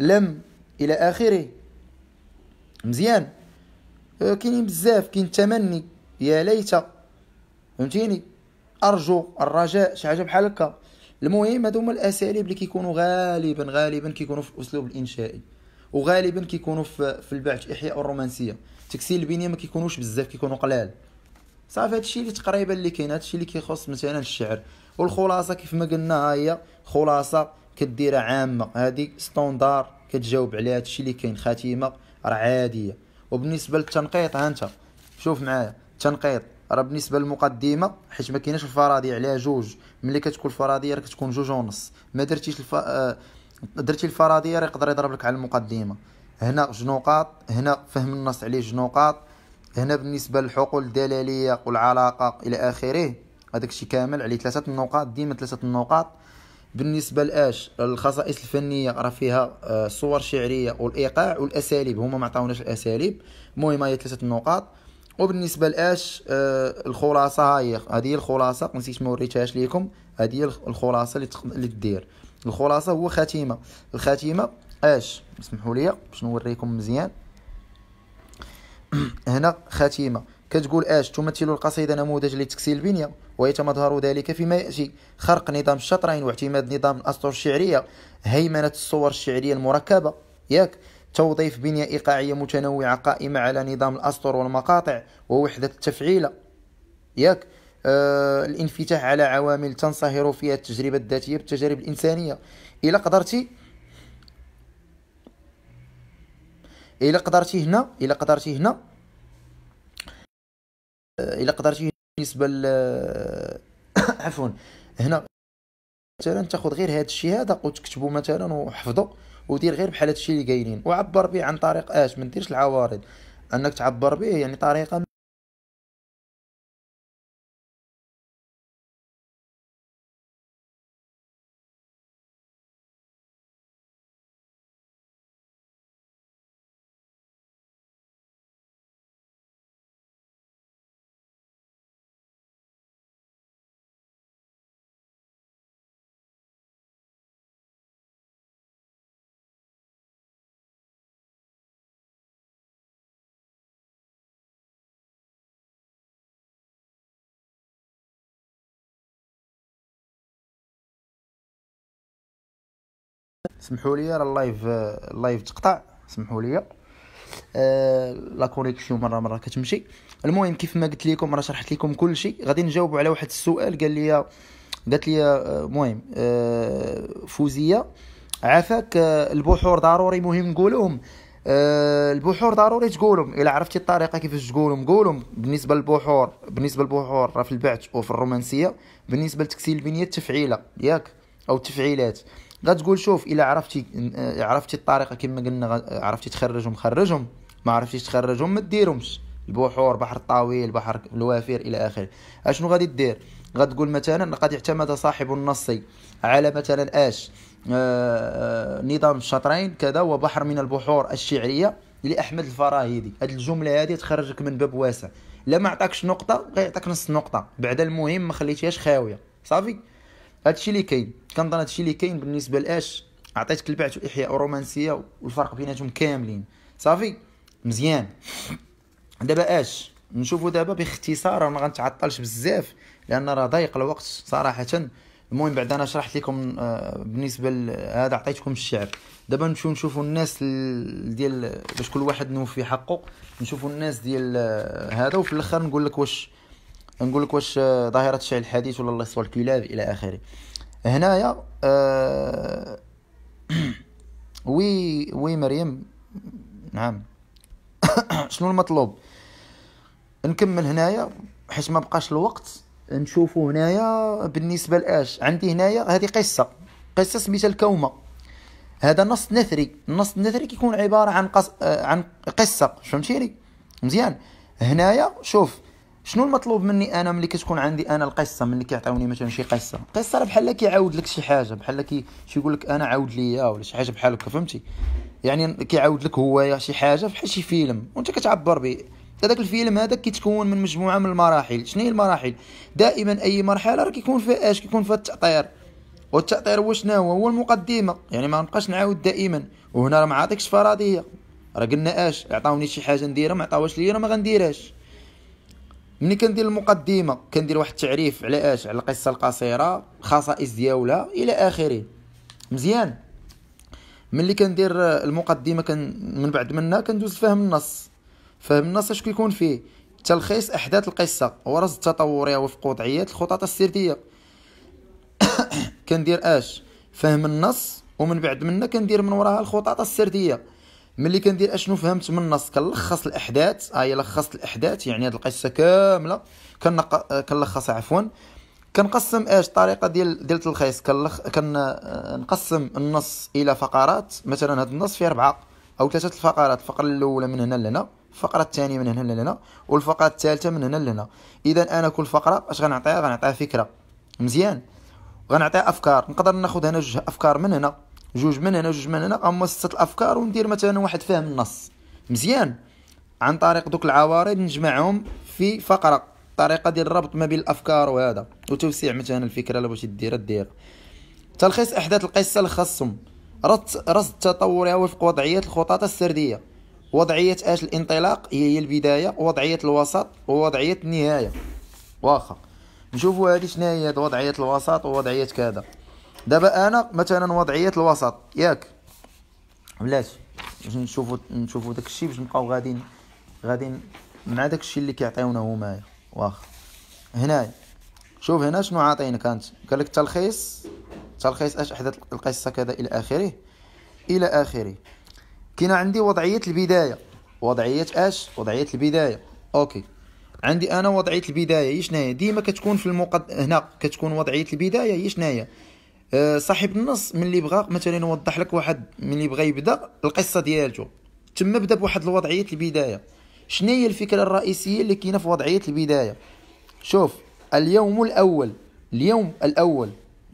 S1: لم الى اخره مزيان أه، كاينين بزاف كاين التمني يا ليت فهمتيني ارجو الرجاء شي حاجه بحال هكا المهم هادو هما الاساليب اللي كيكونوا غالبا غالبا كيكونوا في الاسلوب الانشائي وغالبا كيكونوا في البعث احياء الرومانسيه تكسير البنيه ما كيكونوش بزاف كيكونوا قلال صافي هادشي اللي تقريبا اللي كاين هادشي اللي كيخص مثلا الشعر والخلاصه كيف ما قلنا هي خلاصه كديرها عامه هادي ستوندار كتجاوب عليها هادشي اللي كاين خاتمه راه عاديه وبالنسبه للتنقيط ها انت شوف معايا التنقيط راه بالنسبه للمقدمه حيت ما كايناش الفرضيه عليها جوج ملي كتكون الفرضيه راه كتكون جوج ونص ما درتيش الف... آه، درتي الفرضيه راه يقدر يضرب لك على المقدمه هنا جنوقات نقاط هنا فهم النص عليه جنوقات نقاط هنا بالنسبه للحقول الدلاليه والعلاقه الى اخره هذاك الشيء كامل عليه ثلاثه النقاط ديما ثلاثه النقاط بالنسبه لاش الخصائص الفنيه راه فيها آه، صور شعريه والايقاع والاساليب هما ما عطاوناش الاساليب المهم هي ثلاثه النقاط وبالنسبه لاش آه، الخلاصه هي هذه هي الخلاصه نسيت ما وريتهاش ليكم هذه هي الخلاصه اللي تدير الخلاصه هو خاتمه الخاتمه اش اسمحوا لي باش نوريكم مزيان هنا خاتمه كتقول اش تمثل القصيده نموذج لتكسير البنيه ويتمظهر ذلك فيما ياتي خرق نظام الشطرين واعتماد نظام الاسطر الشعريه هيمنه الصور الشعريه المركبه ياك توظيف بنيه ايقاعيه متنوعه قائمه على نظام الاسطر والمقاطع ووحده التفعيله ياك آه الانفتاح على عوامل تنصهر فيها التجربه الذاتيه بالتجارب الانسانيه الى قدرتي الا قدرتي هنا الا قدرتي هنا الا قدرتي بالنسبه عفوا هنا مثلا تاخذ غير هذا الشيء هذا وتكتبوا مثلا وحفظوا ودير غير بحال الشيء اللي قايلين وعبر به عن طريق اش ما ديرش العوارض انك تعبر به يعني طريقه سمحوا لي راه اللايف اللايف تقطع سمحوا لي آه، لا كونيكسيون مره مره كتمشي المهم كيف ما قلت لكم راه شرحت لكم كل شيء غادي نجاوبوا على واحد السؤال قال لي قالت لي آه، المهم آه، فوزيه عافاك البحور ضروري مهم نقولهم البحور ضروري تقولهم الا عرفتي الطريقه كيفاش تقولهم قولهم بالنسبه للبحور بالنسبه للبحور راه في البعث وفي الرومانسيه بالنسبه لتكسير البنيه التفعيله ياك او التفعيلات غتقول شوف الا عرفتي عرفتي الطريقه كما قلنا عرفتي تخرجهم خرجهم ما عرفتيش تخرجهم ما ديرهمش البحور بحر الطويل بحر الوافر الى اخره اشنو غادي دير غتقول مثلا قد اعتمد صاحب النص على مثلا اش آه، آه، نظام الشطرين كذا وبحر من البحور الشعريه لاحمد الفراهيدي هذه الجمله هذه تخرجك من باب واسع لا ما عطاكش نقطه غيعطيك نص نقطه بعد المهم ما خليتيهاش خاويه صافي هادشي اللي كاين كنظن هادشي اللي كاين بالنسبه لاش عطيتك البعث والاحياء والرومانسيه والفرق بيناتهم كاملين صافي مزيان دابا اش نشوفوا دابا باختصار ما غنتعطلش بزاف لان راه ضايق الوقت صراحه المهم بعد انا شرحت لكم آه، بالنسبه لهذا عطيتكم الشعر دابا نمشيو نشوفوا الناس ديال باش كل واحد نوفي حقه نشوفوا الناس ديال آه، هذا وفي الاخر نقول لك واش نقول لك واش آه، ظاهره الشعر الحديث ولا الله يصوى الكلاب الى اخره هنايا آه، وي وي مريم نعم شنو المطلوب نكمل هنايا حيت ما بقاش الوقت نشوفوا هنايا بالنسبه لاش عندي هنايا هذه قصه قصه سميتها الكومه هذا نص نثري النص النثري كيكون عباره عن قص... آه، عن قصه فهمتيني مزيان هنايا شوف شنو المطلوب مني انا ملي كتكون عندي انا القصه ملي كيعطيوني مثلا شي قصه قصه راه بحال كيعاود لك شي حاجه بحال كي شي يقول لك انا عاود ليا ولا شي حاجه بحال هكا فهمتي يعني كيعاود لك هوايه شي حاجه بحال شي فيلم وانت كتعبر به هذاك الفيلم هذا كيتكون من مجموعه من المراحل شنو هي المراحل دائما اي مرحله راه كيكون فيها اش كيكون فيها التاطير والتاطير هو شنو هو هو المقدمه يعني ما نبقاش نعاود دائما وهنا راه ما عاطيكش فرضيه راه قلنا اش عطاوني شي حاجه نديرها ما عطاوهاش ليا راه ما غنديرهاش ملي كندير المقدمه كندير واحد التعريف على اش على القصه القصيره خصائص ديالها الى اخره مزيان ملي كندير المقدمه كان من بعد منها كندوز فهم النص فهم النص اش كيكون فيه تلخيص احداث القصه ورصد تطورها وفق وضعيات الخطط السرديه كندير اش فهم النص ومن بعد منها كندير من وراها الخطط السرديه ملي كندير اشنو فهمت من النص كنلخص الاحداث آه، هي لخصت الاحداث يعني هذه القصه كامله كنق... كنلخصها عفوا كنقسم اش الطريقه ديال ديال التلخيص كنلخ... كنقسم آه، النص الى فقرات مثلا هذا النص فيه اربعه او ثلاثه الفقرات الفقره الاولى من هنا لهنا الفقره الثانيه من هنا لهنا والفقره الثالثه من هنا لهنا اذا انا كل فقره اش غنعطيها غنعطيها فكره مزيان غنعطيها افكار نقدر ناخذ هنا جوج افكار من هنا جوج من هنا جوج من هنا اما ستة الافكار وندير مثلا واحد فهم النص مزيان عن طريق دوك العوارض نجمعهم في فقره طريقه ديال الربط ما بين الافكار وهذا وتوسيع مثلا الفكره الا بغيتي ديرها دير تلخيص احداث القصه الخصم رصد رصد تطورها وفق وضعيه الخطط السرديه وضعيه اش الانطلاق هي هي البدايه وضعيه الوسط ووضعيه النهايه واخا نشوفوا هذه شنو هي وضعيه الوسط ووضعيه كذا دابا انا مثلا وضعيه الوسط ياك علاش باش نشوفوا نشوفوا داك الشيء باش نبقاو غاديين غاديين مع داك الشيء اللي كيعطيونا هما واخا هنايا شوف هنا شنو عاطينا كانت قال لك تلخيص تلخيص اش احداث القصه كذا الى اخره الى اخره كاين عندي وضعيه البدايه وضعيه اش وضعيه البدايه اوكي عندي انا وضعيه البدايه هي شناهي ديما كتكون في المقد... هنا كتكون وضعيه البدايه هي شناهي آه، صاحب النص ملي بغا مثلا نوضح لك واحد ملي بغا يبدا القصه ديالته تما بدا بواحد الوضعيه البدايه شنو هي الفكره الرئيسيه اللي كاينه في وضعيه البدايه شوف اليوم الاول اليوم الاول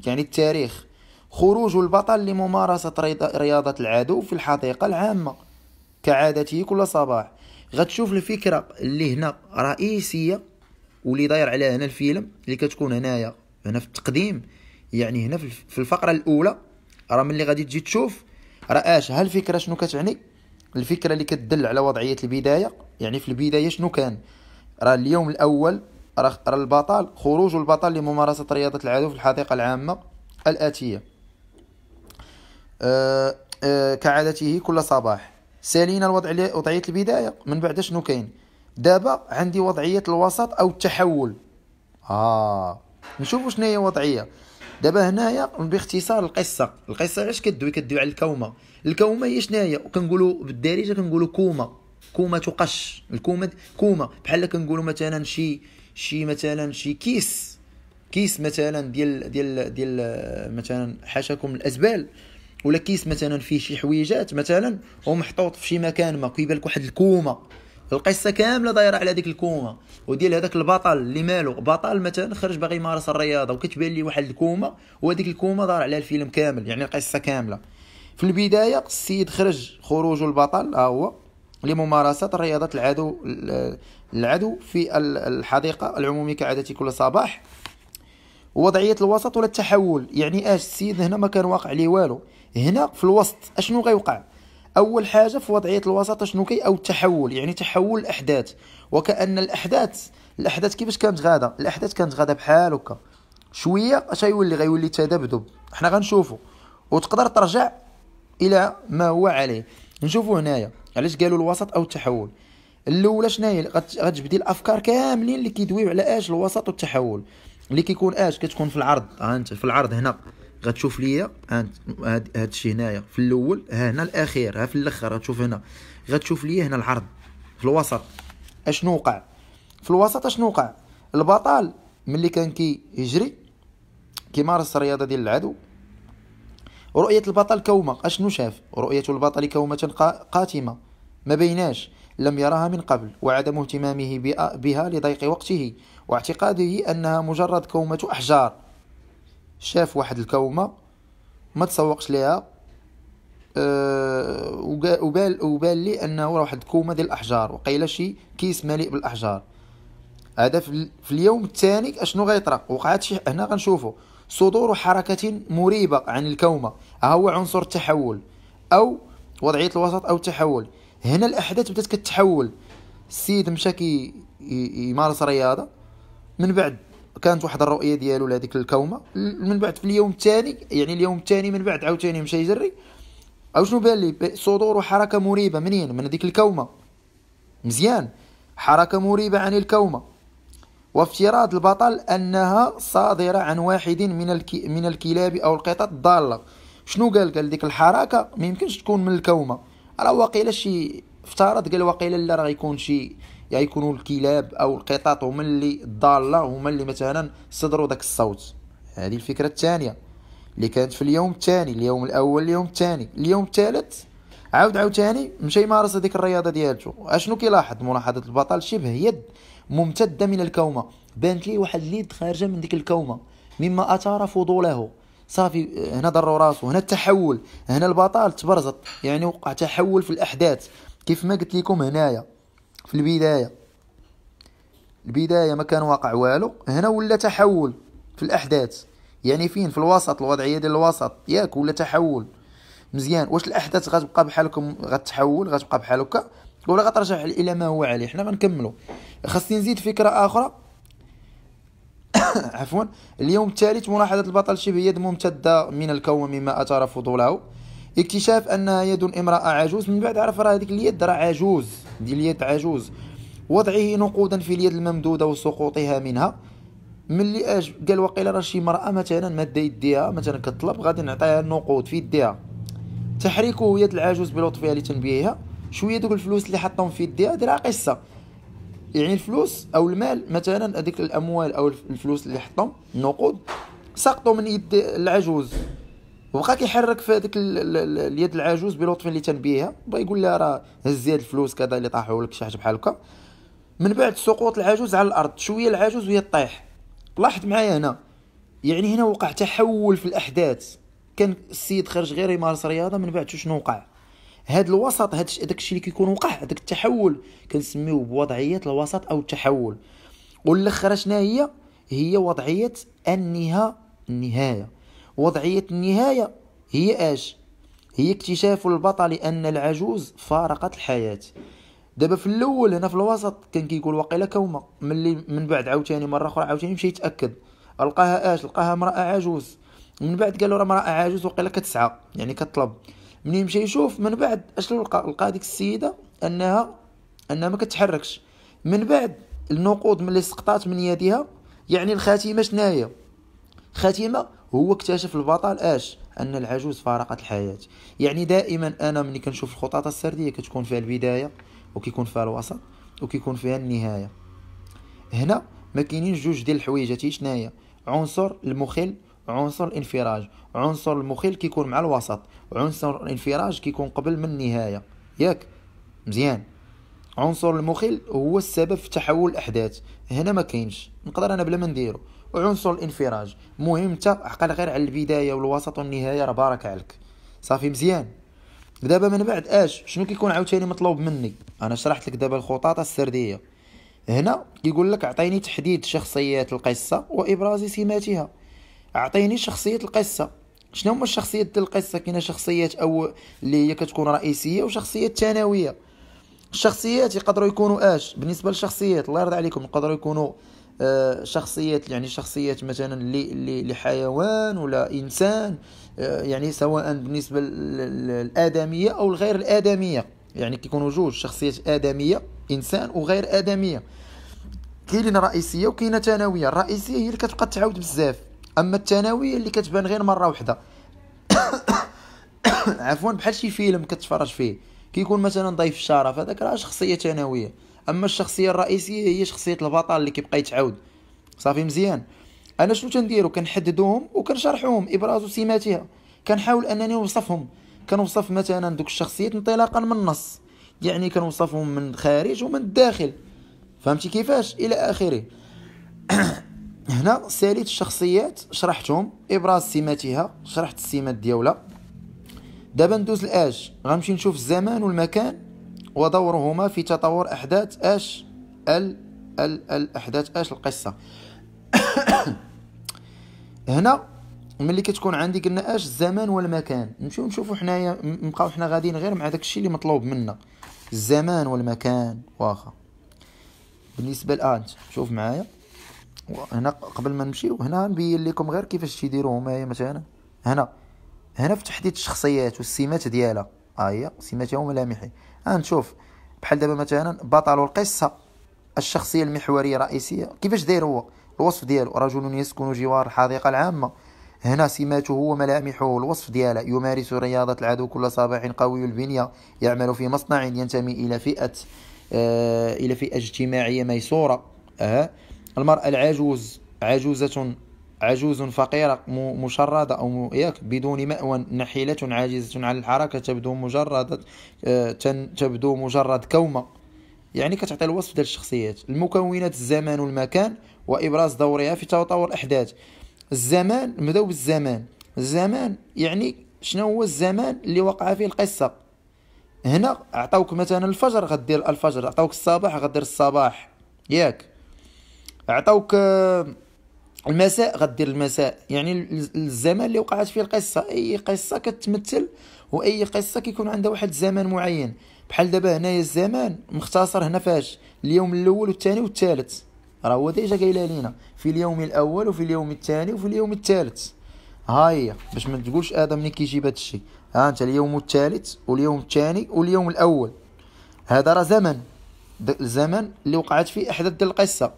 S1: يعني التاريخ خروج البطل لممارسه رياضه العدو في الحديقه العامه كعادته كل صباح غتشوف الفكره اللي هنا رئيسيه واللي داير عليها هنا الفيلم اللي كتكون هنايا هنا في التقديم يعني هنا في الفقره الاولى راه ملي غادي تجي تشوف راه اش ها الفكره شنو كتعني الفكره اللي كتدل على وضعيه البدايه يعني في البدايه شنو كان راه اليوم الاول راه البطل خروج البطل لممارسه رياضه العدو في الحديقه العامه الاتيه أه أه كعادته كل صباح سالينا الوضع وضعيه البدايه من بعد شنو كاين دابا عندي وضعيه الوسط او التحول اه نشوفوا شنو هي وضعيه دابا هنايا باختصار القصه القصه علاش كدوي كدوي على الكومه الكومه هي شناهي وكنقولوا بالدارجه كنقولوا كومه كومه تقش الكومه كومه بحال كنقولوا مثلا شي شي مثلا شي كيس كيس مثلا ديال ديال ديال مثلا حاشاكم الازبال ولا كيس مثلا فيه شي حويجات مثلا ومحطوط في شي مكان ما كيبان لك واحد الكومه القصه كامله دايره على هذيك الكومه وديال هذاك البطل اللي مالو بطل مثلا خرج باغي يمارس الرياضه وكتبان لي واحد الكومه وهذيك الكومه دار عليها الفيلم كامل يعني القصه كامله في البدايه السيد خرج خروج البطل ها هو لممارسه رياضه العدو العدو في الحديقه العموميه كعادة كل صباح وضعيه الوسط ولا التحول يعني اش السيد هنا ما كان واقع ليه والو هنا في الوسط اشنو غيوقع اول حاجه في وضعيه الوساطه شنو كي او التحول يعني تحول الاحداث وكان الاحداث الاحداث كيفاش كانت غادا الاحداث كانت غادا بحال هكا شويه اش غيولي غيولي تذبذب حنا غنشوفوا وتقدر ترجع الى ما هو عليه نشوفوا هنايا علاش قالوا الوسط او التحول الاولى شناهي غتجبدي الافكار كاملين اللي كيدويو على اش الوسط والتحول اللي كيكون اش كتكون في العرض ها انت في العرض هنا غتشوف ليا هاد الشيء هنايا في الاول ها هنا الاخير ها في الاخر غتشوف هنا غتشوف ليا هنا العرض في الوسط اشنو وقع في الوسط اشنو وقع البطل ملي كان كيجري كيمارس الرياضه ديال العدو رؤيه البطل كومه اشنو شاف رؤيه البطل كومه قاتمه ما بيناش لم يراها من قبل وعدم اهتمامه بها لضيق وقته واعتقاده انها مجرد كومه احجار شاف واحد الكومه ما تسوقش ليها أه وبال وبال لي انه راه واحد الكومه ديال الاحجار وقيله شي كيس مليء بالاحجار هذا في, اليوم الثاني اشنو غيطرا وقعت شي هنا غنشوفو صدور حركه مريبه عن الكومه ها هو عنصر التحول او وضعيه الوسط او التحول هنا الاحداث بدات كتحول السيد مشى كي يمارس رياضه من بعد كانت واحد الرؤيه ديالو لهذيك الكومه من بعد في اليوم الثاني يعني اليوم الثاني من بعد عاوتاني مشى يجري او شنو بان لي صدور وحركه مريبه منين من هذيك الكومه مزيان حركه مريبه عن الكومه وافتراض البطل انها صادره عن واحد من الكي من الكلاب او القطط الضاله شنو قال قال ديك الحركه ما يمكنش تكون من الكومه راه واقيلا شي افترض قال واقيلا لا راه يكون شي يعني يكونوا الكلاب او القطط هما اللي الضاله هما اللي مثلا صدروا داك الصوت هذه الفكره الثانيه اللي كانت في اليوم الثاني اليوم الاول اليوم الثاني اليوم الثالث عاود عاوتاني مشى يمارس هذيك الرياضه ديالته اشنو كيلاحظ ملاحظه البطل شبه يد ممتده من الكومه بانت ليه واحد اليد خارجه من ديك الكومه مما اثار فضوله صافي هنا ضروا راسو هنا التحول هنا البطل تبرزط يعني وقع تحول في الاحداث كيف ما قلت لكم هنايا في البداية البداية ما كان واقع والو هنا ولا تحول في الأحداث يعني فين في الوسط الوضعية ديال الوسط ياك ولا تحول مزيان واش الأحداث غتبقى بحالكم غتحول غتبقى بحال هكا ولا غترجع الى ما هو عليه حنا غنكملوا خاصني نزيد فكره اخرى عفوا اليوم الثالث ملاحظه البطل شبه يد ممتده من الكون مما اثار فضوله اكتشاف انها يد امراه عجوز من بعد عرف راه هذيك اليد راه عجوز دي اليد عجوز وضعه نقودا في اليد الممدوده وسقوطها منها ملي اج قال وقيل راه شي امراه مثلا ماده يديها مثلا كطلب غادي نعطيها النقود في يديها تحريكه يد العجوز بلطفها لتنبيهها شويه دوك الفلوس اللي حطهم في يديها ديرها قصه يعني الفلوس او المال مثلا هذيك الاموال او الفلوس اللي حطهم النقود سقطوا من يد العجوز وبقى كيحرك في هذيك اليد العجوز بلطف اللي تنبيها بغا يقول لها راه هز هاد الفلوس كذا اللي طاحوا لك شي حاجه بحال هكا من بعد سقوط العجوز على الارض شويه العجوز وهي طايح لاحظ معايا هنا يعني هنا وقع تحول في الاحداث كان السيد خرج غير يمارس رياضه من بعد شنو وقع هاد الوسط هاد داك الشيء اللي كيكون وقع داك التحول كنسميوه بوضعيه الوسط او التحول واللي خرجنا هي هي وضعيه النهايه النهايه وضعية النهاية هي اش هي اكتشاف البطل ان العجوز فارقت الحياة دابا في الاول هنا في الوسط كان كيقول واقيلا كومه ملي من بعد عاوتاني مره اخرى عاوتاني مشى يتاكد لقاها اش لقاها امراه عجوز من بعد قالوا راه امراه عجوز واقيلا كتسعى يعني كطلب ملي مشى يشوف من بعد اش لقى لقى ديك السيده انها انها ما كتحركش من بعد النقود ملي سقطات من يدها يعني الخاتمه شناهي خاتمه هو اكتشف البطل اش ان العجوز فارقت الحياه يعني دائما انا ملي كنشوف الخطاط السرديه كتكون فيها البدايه وكيكون فيها الوسط وكيكون فيها النهايه هنا ما كاينين جوج ديال الحوايج تي شناهي عنصر المخل عنصر الانفراج عنصر المخل كيكون مع الوسط وعنصر الانفراج كيكون قبل من النهايه ياك مزيان عنصر المخل هو السبب في تحول الاحداث هنا ما كاينش نقدر انا بلا ما نديرو وعنصر الانفراج مهم انت عقل غير على البدايه والوسط والنهايه راه بارك عليك صافي مزيان دابا من بعد اش شنو كيكون عاوتاني مطلوب مني انا شرحت لك دابا الخطاطه السرديه هنا كيقول لك اعطيني تحديد شخصيات القصه وابراز سماتها اعطيني شخصيه القصه شنو هما الشخصيات ديال القصه كاينه شخصيات او اللي هي كتكون رئيسيه وشخصيات ثانويه الشخصيات يقدروا يكونوا اش بالنسبه للشخصيات الله يرضى عليكم يقدروا يكونوا آه، شخصيات يعني شخصيات مثلا لحيوان ولا إنسان آه، يعني سواء بالنسبة للآدمية أو الغير الآدمية يعني كيكونوا جوج شخصيات آدمية إنسان وغير آدمية كاينين رئيسية وكاينة ثانوية الرئيسية هي اللي كتبقى تعاود بزاف أما الثانوية اللي كتبان غير مرة واحدة عفوا بحال شي فيلم كتفرج فيه كيكون مثلا ضيف الشرف هذاك راه شخصية ثانوية اما الشخصيه الرئيسيه هي شخصيه البطل اللي كيبقى يتعاود صافي مزيان انا شنو تنديرو كنحددوهم وكنشرحوهم ابراز سماتها كنحاول انني نوصفهم كنوصف مثلا دوك الشخصيات انطلاقا من النص يعني كنوصفهم من الخارج ومن الداخل فهمتي كيفاش الى اخره هنا ساليت الشخصيات شرحتهم ابراز سماتها شرحت السمات ديالها دابا ندوز الاج غنمشي نشوف الزمان والمكان ودورهما في تطور أحداث أش ال ال الأحداث أش القصة هنا ملي كتكون عندي قلنا اش الزمان والمكان نمشيو نشوفو حنايا نبقاو حنا غاديين غير مع داكشي اللي مطلوب منا الزمان والمكان واخا بالنسبه الان آه، شوف معايا هنا قبل ما نمشيو هنا نبين لكم غير كيفاش تيديروا هما مثلا هنا هنا في تحديد الشخصيات والسمات ديالها ها آه، هي سماتها وملامحها نشوف بحال دابا مثلا بطل القصه الشخصيه المحوريه الرئيسيه كيفاش داير هو الوصف ديالو رجل يسكن جوار الحديقه العامه هنا سماته وملامحه الوصف ديالها يمارس رياضة العدو كل صباح قوي البنية يعمل في مصنع ينتمي إلى فئة آه إلى فئة اجتماعية ميسورة آه المرأة العجوز عجوزة عجوز فقيرة مشردة أو ياك بدون مأوى نحيلة عاجزة عن الحركة تبدو مجرد آه، تبدو مجرد كومة يعني كتعطي الوصف ديال الشخصيات المكونات الزمان والمكان وإبراز دورها في تطور الأحداث الزمان نبداو بالزمان الزمان يعني شنو هو الزمان اللي وقع فيه القصة هنا عطاوك مثلا الفجر غدير الفجر عطاوك الصباح غدير الصباح ياك عطاوك آه المساء غدير المساء يعني الزمان اللي وقعت فيه القصه اي قصه كتمثل واي قصه كيكون عندها واحد الزمان معين بحال دابا هنايا الزمان مختصر هنا فاش اليوم الاول والثاني والثالث راه هو ديجا قايله لينا في اليوم الاول وفي اليوم الثاني وفي اليوم الثالث ها هي باش ما تقولش هذا ملي كيجيب هذا الشيء ها انت اليوم الثالث واليوم الثاني واليوم الاول هذا راه زمن الزمن اللي وقعت فيه احداث القصه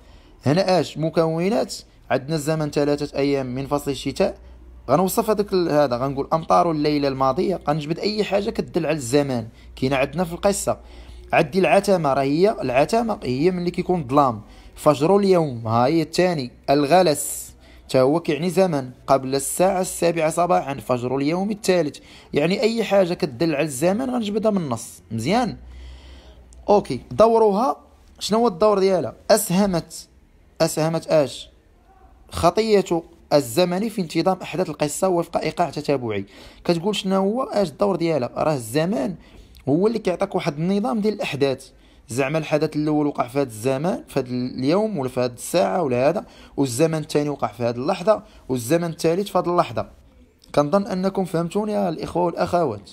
S1: هنا اش مكونات عندنا الزمن ثلاثة أيام من فصل الشتاء غنوصف هذاك هذا غنقول أمطار الليلة الماضية غنجبد أي حاجة كدل على الزمان كاينة عندنا في القصة عندي العتمة راه هي العتمة هي ملي كيكون ظلام فجر اليوم ها هي الثاني الغلس تا هو كيعني زمن قبل الساعة السابعة صباحا فجر اليوم الثالث يعني أي حاجة كدل على الزمن غنجبدها من النص مزيان أوكي دورها شنو هو الدور ديالها أسهمت أسهمت أش خطيه الزمني في انتظام احداث القصه وفق ايقاع تتابعي كتقول شنو هو اش الدور ديالها راه الزمان هو اللي كيعطيك واحد النظام ديال الاحداث زعما الحدث الاول وقع في هذا الزمان في هذا اليوم ولا في هذه الساعه ولا هذا والزمن الثاني وقع في هذه اللحظه والزمن الثالث في هذه اللحظه كنظن انكم فهمتوني الاخوه والاخوات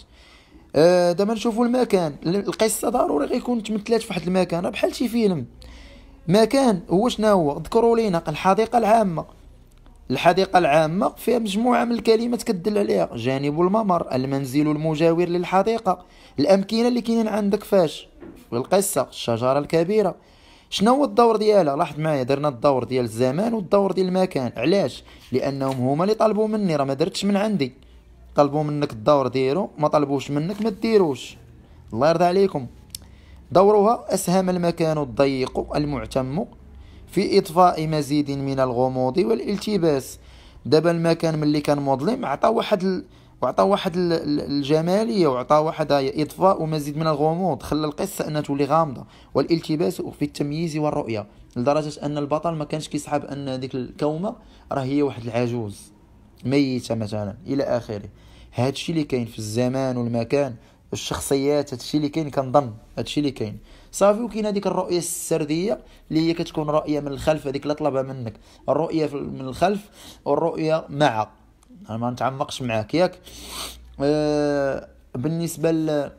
S1: آه دابا نشوفوا المكان القصه ضروري غيكون تمثلات في واحد المكان بحال شي فيلم مكان هو شنو هو ذكروا لينا الحديقه العامه الحديقة العامة فيها مجموعة من الكلمات كدل عليها جانب الممر المنزل المجاور للحديقة الأمكنة اللي كاينين عندك فاش في القصة الشجرة الكبيرة شنو هو الدور ديالها لاحظ معايا درنا الدور ديال الزمان والدور ديال المكان علاش لانهم هما اللي طلبوا مني راه ما درتش من عندي طلبوا منك الدور ديرو ما طلبوش منك ما ديروش الله يرضى عليكم دورها أسهم المكان الضيق المعتم في إطفاء مزيد من الغموض والالتباس دابا المكان ملي كان مظلم عطى واحد ال... وعطى واحد الجماليه وعطى واحد اضفاء ومزيد من الغموض خلى القصه انها تولي غامضه والالتباس في التمييز والرؤيه لدرجه ان البطل ما كانش كيسحب ان ديك الكومه راه هي واحد العجوز ميته مثلا الى اخره هذا الشيء اللي كاين في الزمان والمكان الشخصيات هادشي اللي كاين كنظن هادشي اللي كاين صافي وكاين هذيك الرؤيه السرديه اللي هي كتكون رؤيه من الخلف هذيك اللي طلبها منك الرؤيه من الخلف والرؤيه مع انا ما نتعمقش معاك ياك آه، بالنسبه ل...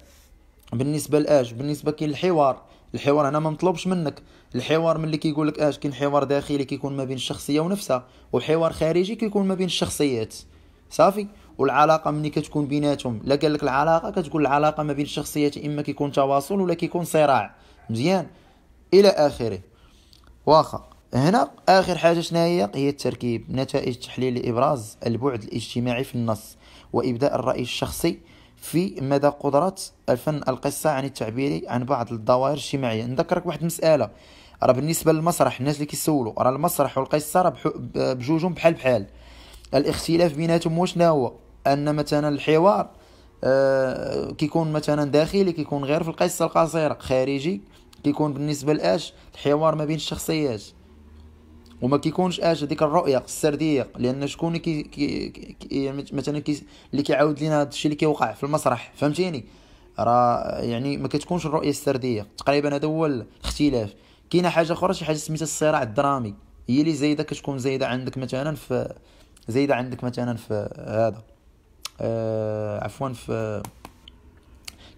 S1: بالنسبه لاش بالنسبه كاين الحوار الحوار انا ما مطلوبش منك الحوار ملي كيقول لك اش كاين حوار داخلي كيكون ما بين الشخصيه ونفسها وحوار خارجي كيكون ما بين الشخصيات صافي والعلاقه ملي كتكون بيناتهم لا قال لك العلاقه كتقول العلاقه ما بين الشخصيات اما كيكون تواصل ولا كيكون صراع مزيان الى اخره واخا هنا اخر حاجه شناهي هي التركيب نتائج تحليل لابراز البعد الاجتماعي في النص وابداء الراي الشخصي في مدى قدرة الفن القصة عن التعبير عن بعض الظواهر الاجتماعية نذكرك واحد المسألة راه بالنسبة للمسرح الناس اللي كيسولوا راه المسرح والقصة راه بجوجهم بحال بحال الاختلاف بيناتهم واش هو ان مثلا الحوار آه، كيكون مثلا داخلي كيكون غير في القصه القصيره خارجي كيكون بالنسبه لاش الحوار ما بين الشخصيات وما كيكونش اش هذيك الرؤيه السرديه لان شكون كي, كي, كي يعني مثلا كي اللي كيعاود لينا هذا الشيء اللي كيوقع في المسرح فهمتيني راه يعني ما كتكونش الرؤيه السرديه تقريبا هذا هو الاختلاف كاينه حاجه اخرى شي حاجه سميتها الصراع الدرامي هي اللي زايده كتكون زايده عندك مثلا في زايده عندك مثلا في هذا آه عفوا في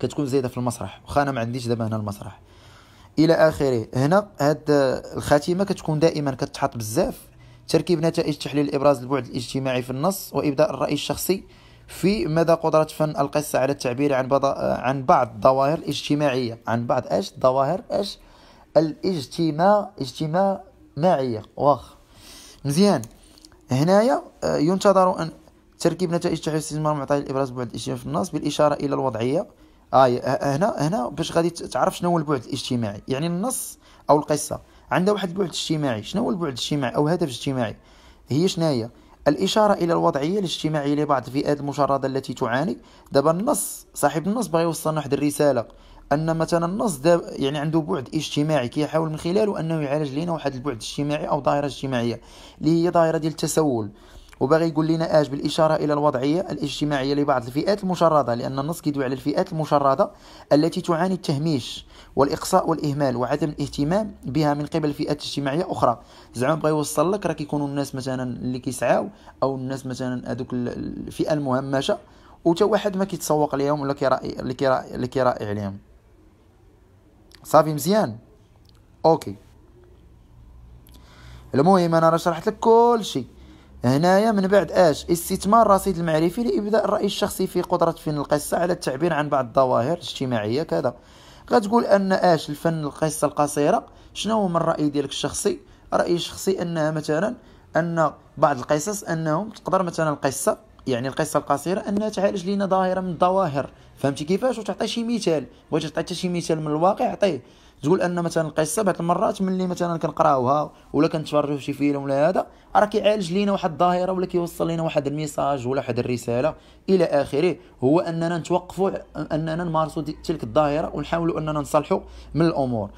S1: كتكون زايده في المسرح واخا انا ما عنديش دابا هنا المسرح الى اخره هنا هاد الخاتمه كتكون دائما كتحط بزاف تركيب نتائج تحليل ابراز البعد الاجتماعي في النص وابداء الراي الشخصي في مدى قدرة فن القصة على التعبير عن بض... عن بعض الظواهر الاجتماعية عن بعض اش الظواهر اش الاجتماع اجتماعية واخ مزيان هنايا آه، ينتظر ان تركيب نتائج تحليل الاستثمار معطى الابراز بعد الاجتماعي في النص بالاشاره الى الوضعيه آه هنا هنا باش غادي تعرف شنو هو البعد الاجتماعي يعني النص او القصه عندها واحد البعد الاجتماعي شنو هو البعد الاجتماعي او هدف اجتماعي هي شناهي الاشاره الى الوضعيه الاجتماعيه لبعض الفئات المشرده التي تعاني دابا النص صاحب النص باغي يوصلنا واحد الرساله ان مثلا النص يعني عنده بعد اجتماعي كيحاول من خلاله انه يعالج لينا واحد البعد الاجتماعي او ظاهره اجتماعيه اللي هي ظاهره ديال التسول وباغي يقول لنا اج بالاشاره الى الوضعيه الاجتماعيه لبعض الفئات المشرده لان النص كيدوي على الفئات المشرده التي تعاني التهميش والاقصاء والاهمال وعدم الاهتمام بها من قبل فئات اجتماعيه اخرى زعما بغا يوصل لك راه كيكونوا الناس مثلا اللي كيسعاو او الناس مثلا هذوك الفئه المهمشه وتا واحد ما كيتسوق ليهم ولا كيرائي اللي كيرائي اللي عليهم صافي مزيان اوكي المهم انا راه شرحت لك كل شيء هنايا من بعد اش استثمار الرصيد المعرفي لابداء الراي الشخصي في قدره فن القصه على التعبير عن بعض الظواهر الاجتماعيه كذا غتقول ان اش الفن القصه القصيره شنو من الراي ديالك الشخصي رايي الشخصي انها مثلا ان بعض القصص انهم تقدر مثلا القصه يعني القصه القصيره انها تعالج لنا ظاهره من الظواهر فهمتي كيفاش وتعطي شي مثال بغيتي تعطي شي مثال من الواقع عطيه تقول ان مثلا القصه بعض المرات ملي مثلا كنقراوها ولا كنتفرجوا في شي فيلم ولا هذا راه كيعالج لينا واحد الظاهره ولا كيوصل لينا واحد الميساج ولا واحد الرساله الى اخره هو اننا نتوقفوا اننا نمارسوا تلك الظاهره ونحاولوا اننا نصلحوا من الامور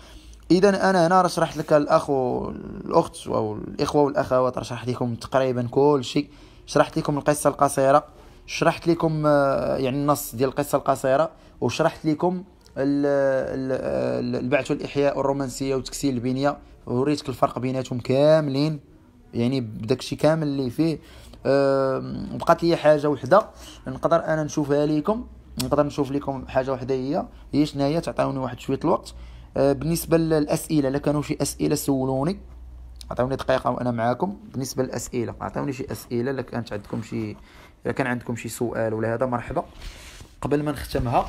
S1: اذا انا هنا راه شرحت لك الاخ والاخت او الاخوه والاخوات راه شرحت لكم تقريبا كل شيء شرحت لكم القصه القصيره شرحت لكم آه، يعني النص ديال القصه القصيره وشرحت لكم البعث والاحياء والرومانسيه وتكسير البنيه وريتك الفرق بيناتهم كاملين يعني بداكشي كامل اللي فيه بقات لي حاجه وحده نقدر انا نشوفها لكم نقدر نشوف لكم حاجه وحده هي هي شناهي تعطوني واحد شويه الوقت أه، بالنسبه للاسئله الا كانوا شي اسئله سولوني عطوني دقيقه وانا معاكم بالنسبه للاسئله عطوني شي اسئله الا كانت عندكم شي الا كان عندكم شي سؤال ولا هذا مرحبا قبل ما نختمها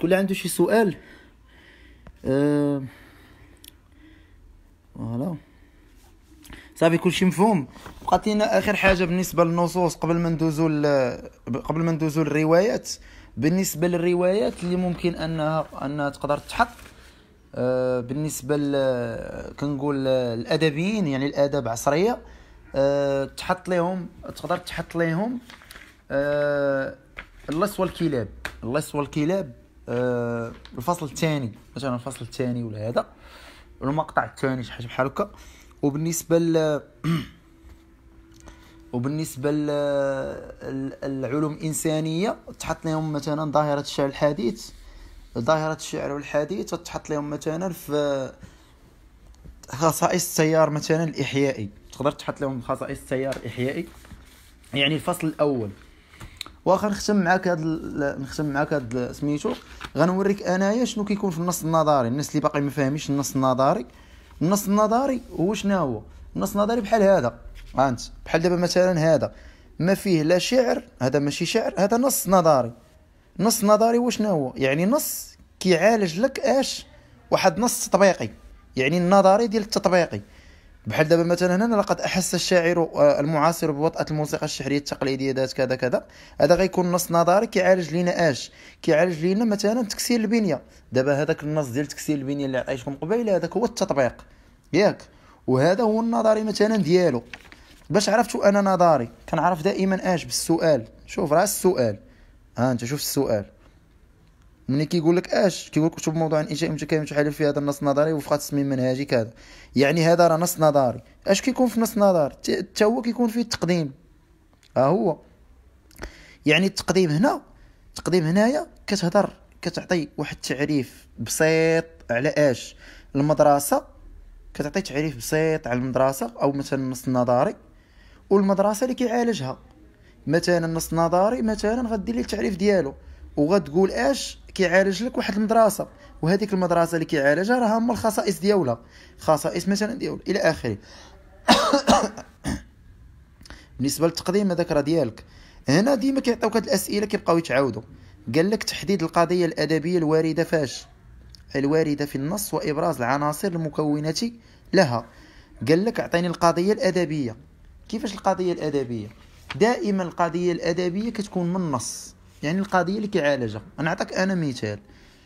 S1: تكون عنده شي سؤال أه... فوالا صافي كلشي مفهوم بقات لينا اخر حاجه بالنسبه للنصوص قبل ما ندوزو قبل ما ندوزو للروايات بالنسبه للروايات اللي ممكن انها انها تقدر تحط أه، بالنسبه ل... كنقول الادبيين يعني الاداب عصريه أه، تحط لهم تقدر تحط لهم اللص أه، والكلاب اللص والكلاب آه، الفصل الثاني مثلا الفصل الثاني ولا هذا المقطع الثاني شي حاجه بحال هكا وبالنسبه ل وبالنسبه للعلوم الانسانيه تحط لهم مثلا ظاهره الشعر الحديث ظاهره الشعر والحديث وتحط لهم مثلا في خصائص التيار مثلا الاحيائي تقدر تحط لهم خصائص التيار الاحيائي يعني الفصل الاول واخا نختم معاك هاد ال... نختم معاك هاد سميتو غنوريك انايا شنو كيكون في النص النظري الناس اللي باقي ما فاهميش النص النظري النص النظري هو شنو هو النص النظري بحال هذا انت بحال دابا مثلا هذا ما فيه لا شعر هذا ماشي شعر هذا نص نظري نص نظري واش هو يعني نص كيعالج لك اش واحد نص تطبيقي يعني النظري ديال التطبيقي بحال دابا مثلا هنا لقد احس الشاعر آه، المعاصر بوطأة الموسيقى الشعريه التقليديه ذات كذا كذا هذا غيكون نص نظري كيعالج لينا اش كيعالج لينا مثلا تكسير البنيه دابا هذاك النص ديال تكسير البنيه اللي عطيتكم قبيله هذاك هو التطبيق ياك وهذا هو النظري مثلا ديالو باش عرفتو انا نظري كنعرف دائما اش بالسؤال شوف راه السؤال ها انت شوف السؤال ملي كيقول لك اش كيقول لك شوف موضوع انشاء متكامل تحالف في هذا النص النظري وفق تصميم منهجي كذا يعني هذا راه نص نظري اش كيكون في نص نظري حتى هو كيكون فيه التقديم ها هو يعني التقديم هنا التقديم هنايا كتهضر كتعطي واحد التعريف بسيط على اش المدرسه كتعطي تعريف بسيط على المدرسه او مثلا النص النظري والمدرسه اللي كيعالجها مثلا النص النظري مثلا غدير ليه التعريف ديالو وغتقول اش كيعالج لك واحد المدرسه وهذيك المدرسه اللي كيعالجها راها هما الخصائص ديالها خصائص مثلا ديال الى اخره بالنسبه للتقديم هذاك راه ديالك هنا ديما كيعطيوك هاد الاسئله كيبقاو يتعاودوا قال لك تحديد القضيه الادبيه الوارده فاش الوارده في النص وابراز العناصر المكونه لها قال لك اعطيني القضيه الادبيه كيفاش القضيه الادبيه دائما القضيه الادبيه كتكون من النص يعني القضيه اللي كيعالجها نعطيك انا مثال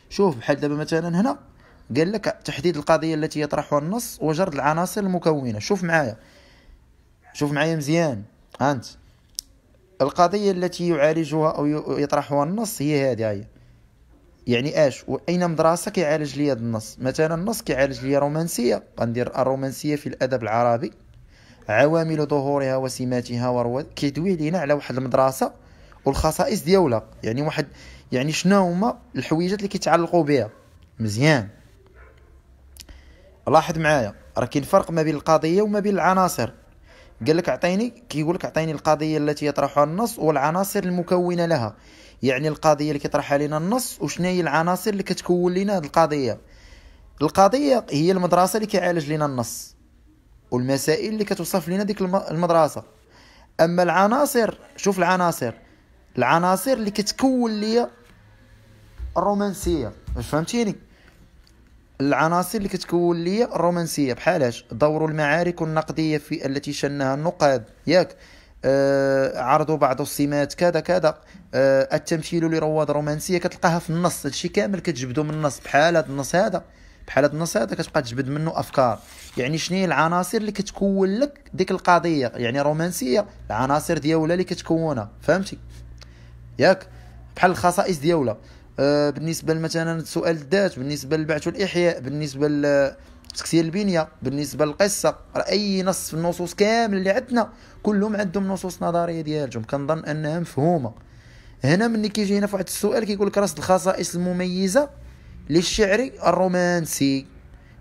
S1: شوف بحال دابا مثلا هنا قال لك تحديد القضيه التي يطرحها النص وجرد العناصر المكونه شوف معايا شوف معايا مزيان انت القضيه التي يعالجها او يطرحها النص هي هذه هي يعني اش واين مدرسه كيعالج لي هذا النص مثلا النص كيعالج لي رومانسيه غندير الرومانسيه في الادب العربي عوامل ظهورها وسماتها ورواد كيدوي لينا على واحد المدرسه والخصائص ديالها يعني واحد يعني شنو هما الحويجات اللي كيتعلقوا بها مزيان لاحظ معايا راه كاين فرق ما بين القضيه وما بين العناصر قال لك اعطيني كيقول لك اعطيني القضيه التي يطرحها النص والعناصر المكونه لها يعني القضيه اللي كيطرحها لنا النص وشنو هي العناصر اللي كتكون لنا هذه القضيه القضيه هي المدرسه اللي كيعالج لنا النص والمسائل اللي كتوصف لنا ديك المدرسه اما العناصر شوف العناصر العناصر اللي كتكون ليا الرومانسيه واش فهمتيني العناصر اللي كتكون ليا الرومانسيه بحالاش دور المعارك النقديه في التي شنها النقاد ياك آه عرض بعض السمات كذا كذا آه التمثيل لرواد رومانسيه كتلقاها في النص هادشي كامل كتجبدو من النص بحال هاد النص هذا بحال هاد النص هذا كتبقى تجبد منه افكار يعني شنو العناصر اللي كتكون لك ديك القضيه يعني رومانسيه العناصر ديالها اللي كتكونها فهمتي ياك بحال الخصائص دياولها آه بالنسبه مثلا سؤال الذات بالنسبه للبعث والاحياء بالنسبه لتكسير البنيه بالنسبه للقصه اي نص في النصوص كامل اللي عندنا كلهم عندهم نصوص نظريه ديالهم كنظن انها مفهومه هنا ملي كيجي هنا في واحد السؤال كيقول لك رصد الخصائص المميزه للشعر الرومانسي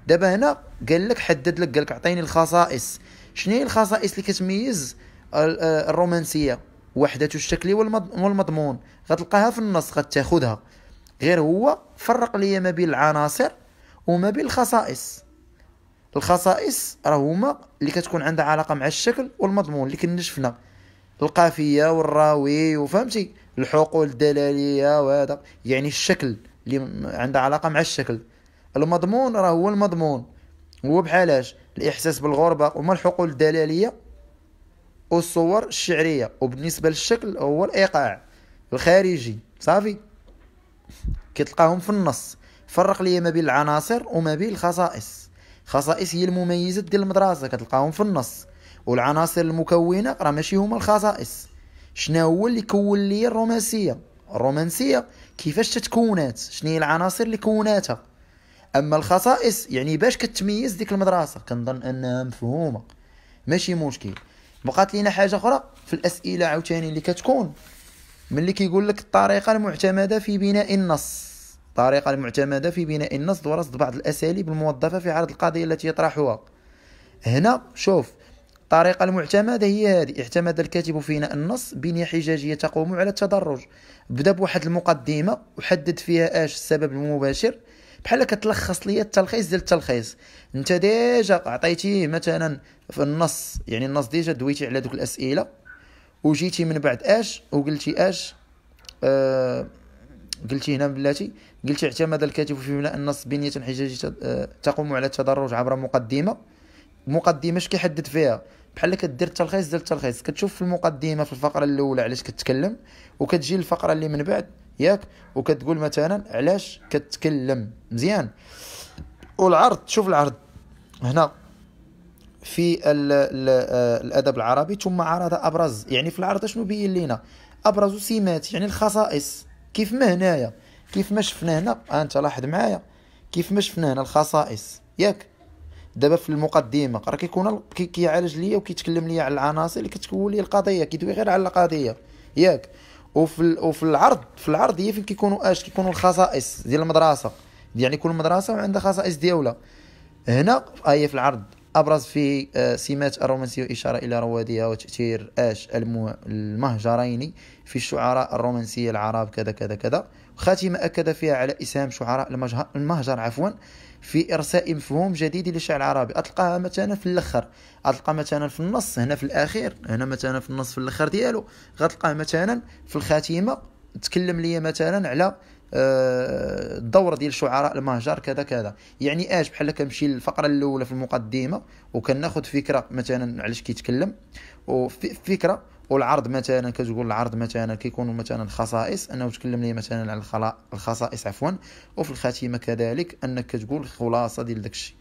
S1: دابا هنا قال لك حدد لك قال لك اعطيني الخصائص شنو هي الخصائص اللي كتميز آه، الرومانسيه وحدة الشكل والمضمون غتلقاها في النص غتاخدها غير هو فرق لي ما بين العناصر وما بين الخصائص الخصائص راه هما اللي كتكون عندها علاقه مع الشكل والمضمون اللي كنشفنا القافيه والراوي وفهمتي الحقول الدلاليه وهذا يعني الشكل اللي عندها علاقه مع الشكل المضمون راه هو المضمون هو بحالاش الاحساس بالغربه وما الحقول الدلاليه والصور الشعرية وبالنسبة للشكل هو الإيقاع الخارجي صافي كتلقاهم في النص فرق لي ما بين العناصر وما بين الخصائص خصائص هي المميزات ديال المدرسة كتلقاهم في النص والعناصر المكونة راه ماشي هما الخصائص شنو هو اللي كون لي الرومانسية الرومانسية كيفاش تتكونات شنو هي العناصر اللي كوناتها اما الخصائص يعني باش كتميز ديك المدرسة كنظن انها مفهومة ماشي مشكل بقات لينا حاجه اخرى في الاسئله عاوتاني اللي كتكون ملي كيقول لك الطريقه المعتمده في بناء النص الطريقه المعتمده في بناء النص ورصد بعض الاساليب الموظفه في عرض القضيه التي يطرحها هنا شوف الطريقة المعتمدة هي هذه اعتمد الكاتب فينا النص بنية حجاجية تقوم على التدرج بدا بواحد المقدمة وحدد فيها اش السبب المباشر بحال كتلخص ليا التلخيص ديال التلخيص انت ديجا عطيتيه مثلا في النص يعني النص ديجا دويتي على دوك الاسئله وجيتي من بعد اش وقلتي اش آه قلتي هنا بلاتي قلتي اعتمد الكاتب في بناء النص بنية حجاجية آه، تقوم على التدرج عبر مقدمة مقدمة اش كيحدد فيها بحال كدير التلخيص ديال التلخيص كتشوف في المقدمة في الفقرة الأولى علاش كتكلم وكتجي الفقرة اللي من بعد ياك وكتقول مثلا علاش كتكلم مزيان والعرض شوف العرض هنا في ال ال آه، الادب العربي ثم عرض ابرز يعني في العرض شنو بين لينا ابرز سمات يعني الخصائص كيف ما هنايا كيف ما شفنا هنا آه، انت لاحظ معايا كيف ما شفنا هنا الخصائص ياك دابا في المقدمه راه كيكون كيعالج ليا وكيتكلم ليا على العناصر اللي كتكون لي القضيه كيدوي غير على القضيه ياك وفي وفي العرض في العرض هي فين كيكونوا اش كيكونوا الخصائص ديال المدرسه يعني كل مدرسه وعندها خصائص ديالها هنا هي في العرض ابرز في آه، سمات الرومانسيه واشاره الى روادها وتاثير اش المهجرين في الشعراء الرومانسيه العرب كذا كذا كذا خاتمه اكد فيها على اسهام شعراء المجهر... المهجر عفوا في ارساء مفهوم جديد للشعر العربي اطلقاها مثلا في الاخر اطلقى مثلا في النص هنا في الاخير هنا مثلا في النص في الاخر ديالو غتلقاه مثلا في الخاتمه تكلم لي مثلا على آه، الدور ديال شعراء المهجر كذا كذا يعني اش بحال كنمشي للفقره الاولى في المقدمه وكناخذ فكره مثلا علاش كيتكلم وفكره والعرض مثلا كتقول العرض مثلا كيكونوا مثلا خصائص انه تكلم لي مثلا على الخلا... الخصائص عفوا وفي الخاتمه كذلك انك كتقول خلاصه ديال داكشي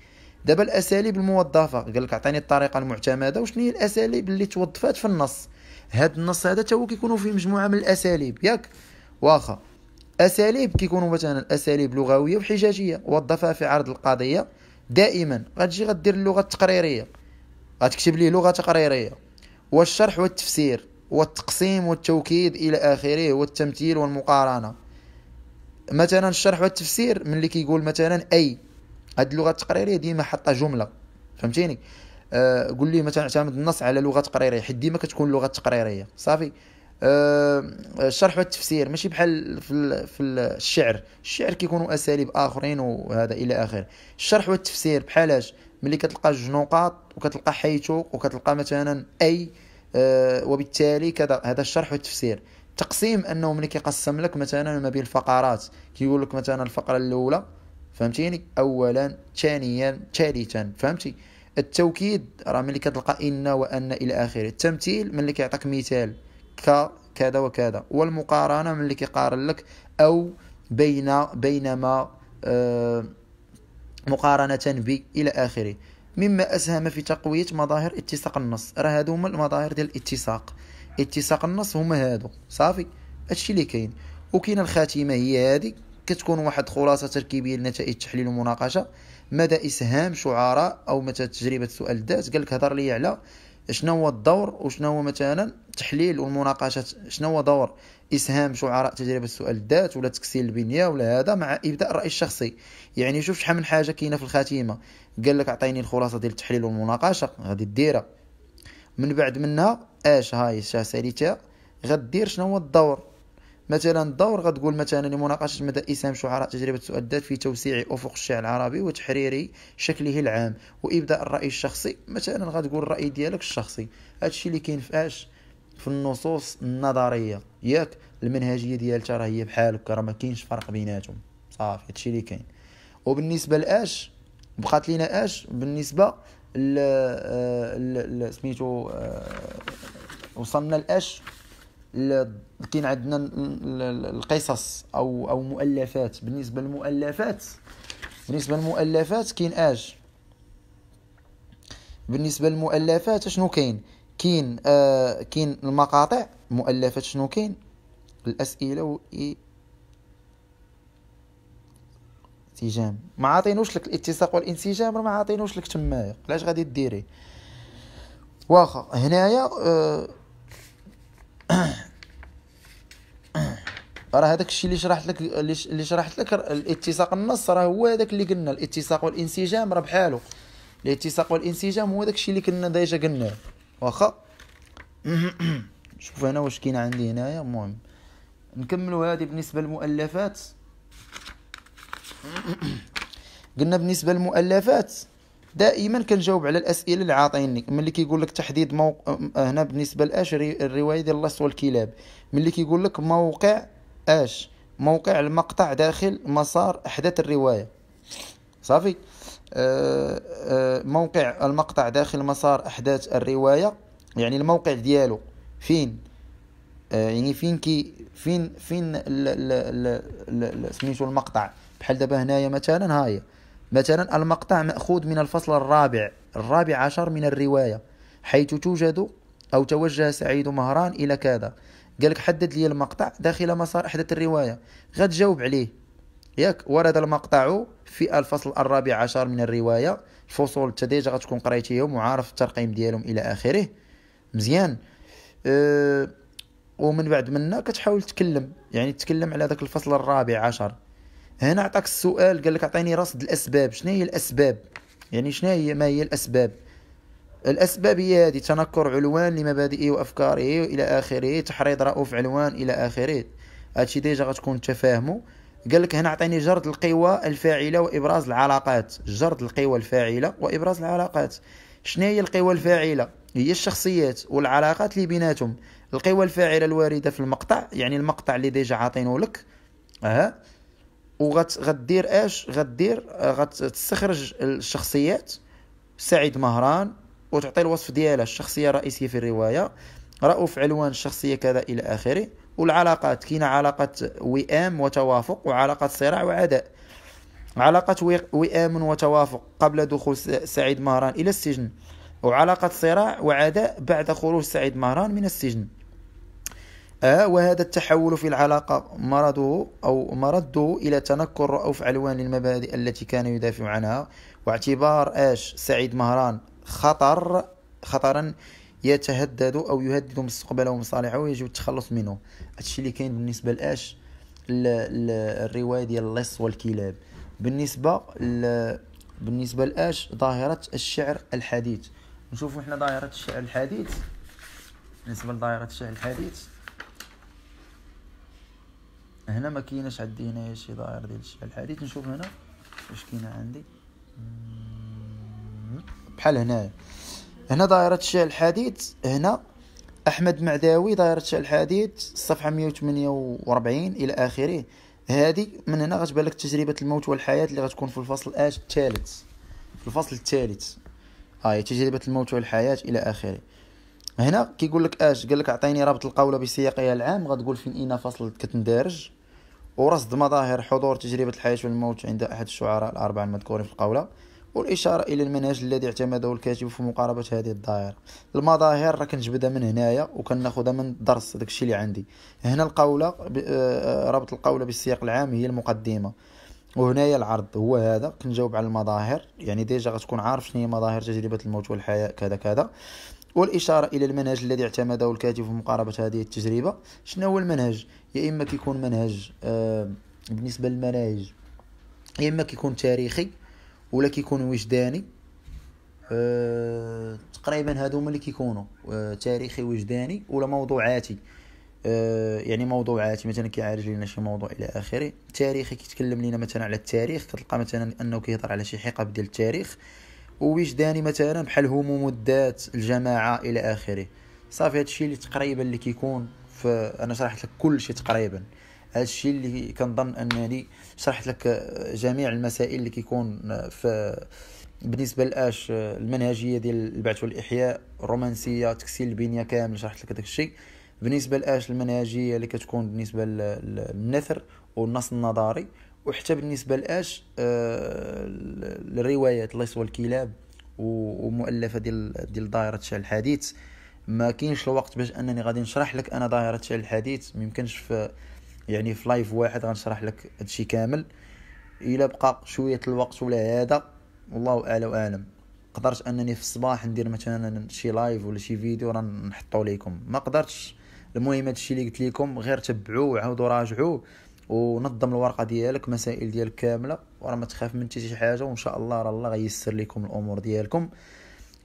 S1: دابا الاساليب الموظفه قال لك عطيني الطريقه المعتمده وشنو هي الاساليب اللي توظفات في النص هذا النص هذا هو كيكونوا فيه مجموعه من الاساليب ياك واخا اساليب كيكونوا مثلا اساليب لغويه وحجاجيه وظفها في عرض القضيه دائما غتجي غدير اللغه التقريريه غتكتب ليه لغه تقريريه والشرح والتفسير والتقسيم والتوكيد إلى آخره والتمثيل والمقارنة مثلا الشرح والتفسير من اللي كيقول مثلا أي هاد اللغة التقريرية ديما حاطة جملة فهمتيني آه قول لي مثلا اعتمد النص على لغة تقريرية حيت ديما كتكون لغة تقريرية صافي الشرح آه، والتفسير ماشي بحال في, في الشعر الشعر كيكونوا اساليب اخرين وهذا الى اخره الشرح والتفسير بحالاش ملي كتلقى جوج نقاط وكتلقى حيث وكتلقى مثلا اي آه، وبالتالي كذا هذا الشرح والتفسير تقسيم انه ملي كيقسم لك مثلا ما بين الفقرات كيقول لك مثلا الفقره الاولى فهمتيني اولا ثانيا ثالثا فهمتي التوكيد راه ملي كتلقى ان وان الى اخره التمثيل ملي كيعطيك مثال كذا وكذا والمقارنه ملي كيقارن لك او بين بينما آه، مقارنه ب الى اخره مما اسهم في تقويه مظاهر اتساق النص راه هادو هما المظاهر ديال الاتساق اتساق النص هما هادو صافي هادشي اللي كاين وكاين الخاتمه هي هادي كتكون واحد خلاصه تركيبيه لنتائج تحليل المناقشة مدى اسهام شعراء او متى تجربه سؤال الذات قالك هضر لي على شنو هو الدور وشنو هو مثلا التحليل والمناقشه شنو هو دور اسهام شعراء تجربه السؤال الذات ولا تكسير البنيه ولا هذا مع ابداء الراي الشخصي يعني شوف شحال من حاجه كاينه في الخاتيمه قال لك اعطيني الخلاصه ديال التحليل والمناقشه غادي ديرها من بعد منها اش هاي شا ساليتها غدير شنو هو الدور مثلا الدور غتقول مثلا لمناقشه مدى اسهام شعراء تجربه الذات في توسيع افق الشعر العربي وتحرير شكله العام وابداء الراي الشخصي مثلا غتقول الراي ديالك الشخصي هادشي اللي كاين في اش في النصوص النظريه ياك المنهجيه ديالتها راه هي بحال هكا راه ما كاينش فرق بيناتهم صافي هادشي اللي كاين وبالنسبه لاش بقات لينا اش بالنسبه ل آه، سميتو آه، وصلنا لاش كاين عندنا القصص او او مؤلفات بالنسبه للمؤلفات بالنسبه للمؤلفات كاين اج بالنسبه للمؤلفات شنو كاين كاين آه كاين المقاطع مؤلفات شنو كاين الاسئله و الانسجام ما عاطينوش لك الاتساق والانسجام ما عاطينوش لك تمايا علاش غادي ديري واخا هنايا آه راه هذاك الشيء اللي شرحت لك اللي شرحت لك الاتساق النص راه هو هذاك اللي قلنا الاتساق والانسجام راه بحالو الاتساق والانسجام هو داك الشيء اللي كنا ديجا قلناه واخا شوف انا واش كاين عندي هنايا المهم نكملوا هذه بالنسبه للمؤلفات قلنا بالنسبه للمؤلفات دائما كنجاوب على الاسئله اللي عاطيني ملي كيقول لك تحديد موقع آه، هنا بالنسبه لاش الروايه ديال اللص والكلاب ملي كيقول لك موقع اش موقع المقطع داخل مسار احداث الروايه صافي أه أه موقع المقطع داخل مسار احداث الروايه يعني الموقع ديالو فين أه يعني فين كي فين فين سميتو المقطع بحال دابا هنايا مثلا هاي مثلا المقطع مأخوذ من الفصل الرابع الرابع عشر من الرواية حيث توجد أو توجه سعيد مهران إلى كذا قالك حدد لي المقطع داخل مسار أحدث الرواية غتجاوب عليه ياك ورد المقطع في الفصل الرابع عشر من الرواية الفصول ديجا غتكون قريتيهم وعارف الترقيم ديالهم إلى آخره مزيان أه ومن بعد منا كتحاول تكلم يعني تكلم على ذاك الفصل الرابع عشر هنا عطاك السؤال قال لك اعطيني رصد الاسباب شنو هي الاسباب يعني شنو هي ما هي الاسباب الاسباب هي هذه تنكر علوان لمبادئه وافكاره الى اخره تحريض رؤوف علوان الى اخره هادشي ديجا غتكون تفاهمو قال لك هنا عطيني جرد القوى الفاعله وابراز العلاقات جرد القوى الفاعله وابراز العلاقات شنو هي القوى الفاعله هي الشخصيات والعلاقات اللي بيناتهم القوى الفاعله الوارده في المقطع يعني المقطع اللي ديجا عاطينه لك ها أه. وغدير اش غدير غتستخرج آه، الشخصيات سعيد مهران وتعطي الوصف ديالها الشخصيه الرئيسيه في الروايه رؤوف علوان الشخصيه كذا الى اخره والعلاقات كاين علاقه وئام وتوافق وعلاقه صراع وعداء علاقة وئام وتوافق قبل دخول سعيد مهران إلى السجن وعلاقة صراع وعداء بعد خروج سعيد مهران من السجن آه، وهذا التحول في العلاقة مرضه أو مرده إلى تنكر رؤوف علوان للمبادئ التي كان يدافع عنها واعتبار آش سعيد مهران خطر خطرا يتهدد أو يهدد مستقبله ومصالحه ويجب التخلص منه هادشي اللي كاين بالنسبة لآش الرواية ديال اللص والكلاب بالنسبة بالنسبة لآش ظاهرة الشعر الحديث نشوفوا احنا ظاهرة الشعر الحديث بالنسبة لظاهرة الشعر الحديث هنا ما كايناش عندي هنايا شي ظاهر ديال الشعل الحديث نشوف هنا واش كاينه عندي بحال هنايا هنا دائرة الشعر الحديث هنا أحمد معداوي دائرة الشعر الحديث الصفحة 148 إلى آخره هذه من هنا غتبان لك تجربة الموت والحياة اللي غتكون في الفصل الثالث في الفصل الثالث هاي آه تجربة الموت والحياة إلى آخره هنا كيقول لك اش قال لك اعطيني رابط القوله بسياقها العام غتقول فين اين فصل كتندرج ورصد مظاهر حضور تجربه الحياه والموت عند احد الشعراء الاربعه المذكورين في القوله والاشاره الى المنهج الذي اعتمده الكاتب في مقاربه هذه الظاهره المظاهر راه كنجبدها من هنايا وكناخذها من الدرس داكشي اللي عندي هنا القوله آه، آه، رابط القوله بالسياق العام هي المقدمه وهنايا العرض هو هذا كنجاوب على المظاهر يعني ديجا غتكون عارف شنو هي مظاهر تجربه الموت والحياه كذا كذا والإشارة إلى المنهج الذي اعتمده الكاتب في مقاربة هذه التجربة شنو هو المنهج يا إما كيكون منهج آه بالنسبة للمناهج يا إما كيكون تاريخي ولا كيكون وجداني آه تقريبا هادو هما اللي كيكونوا آه تاريخي وجداني ولا موضوعاتي آه، يعني موضوعات مثلا كيعالج لنا شي موضوع الى اخره تاريخي كيتكلم لنا مثلا على التاريخ كتلقى مثلا انه كيهضر على شي حقب ديال التاريخ ووجداني مثلا بحال هموم الذات الجماعه الى اخره صافي هادشي اللي تقريبا اللي كيكون في انا شرحت لك كل شيء تقريبا هادشي اللي كنظن انني شرحت لك جميع المسائل اللي كيكون في بالنسبه لاش المنهجيه ديال البعث والاحياء الرومانسيه تكسير البنيه كامل شرحت لك داك الشيء بالنسبه لاش المنهجيه اللي كتكون بالنسبه للنثر والنص النظري وحتى بالنسبه لاش الروايات آه، الله يسوى الكلاب ومؤلفه ديال ديال دائره شعر الحديث ما كاينش الوقت باش انني غادي نشرح لك انا دائره شعر الحديث ميمكنش في يعني في لايف واحد غنشرح لك هادشي كامل الا بقى شويه الوقت ولا هذا والله اعلى واعلم قدرت انني في الصباح ندير مثلا شي لايف ولا شي فيديو راه نحطو ليكم ما قدرتش المهم هادشي اللي قلت لكم غير تبعوه وعاودوا راجعوه ونظم الورقه ديالك مسائل ديالك كامله وراه ما تخاف من حتى شي حاجه وان شاء الله راه الله غيسر لكم الامور ديالكم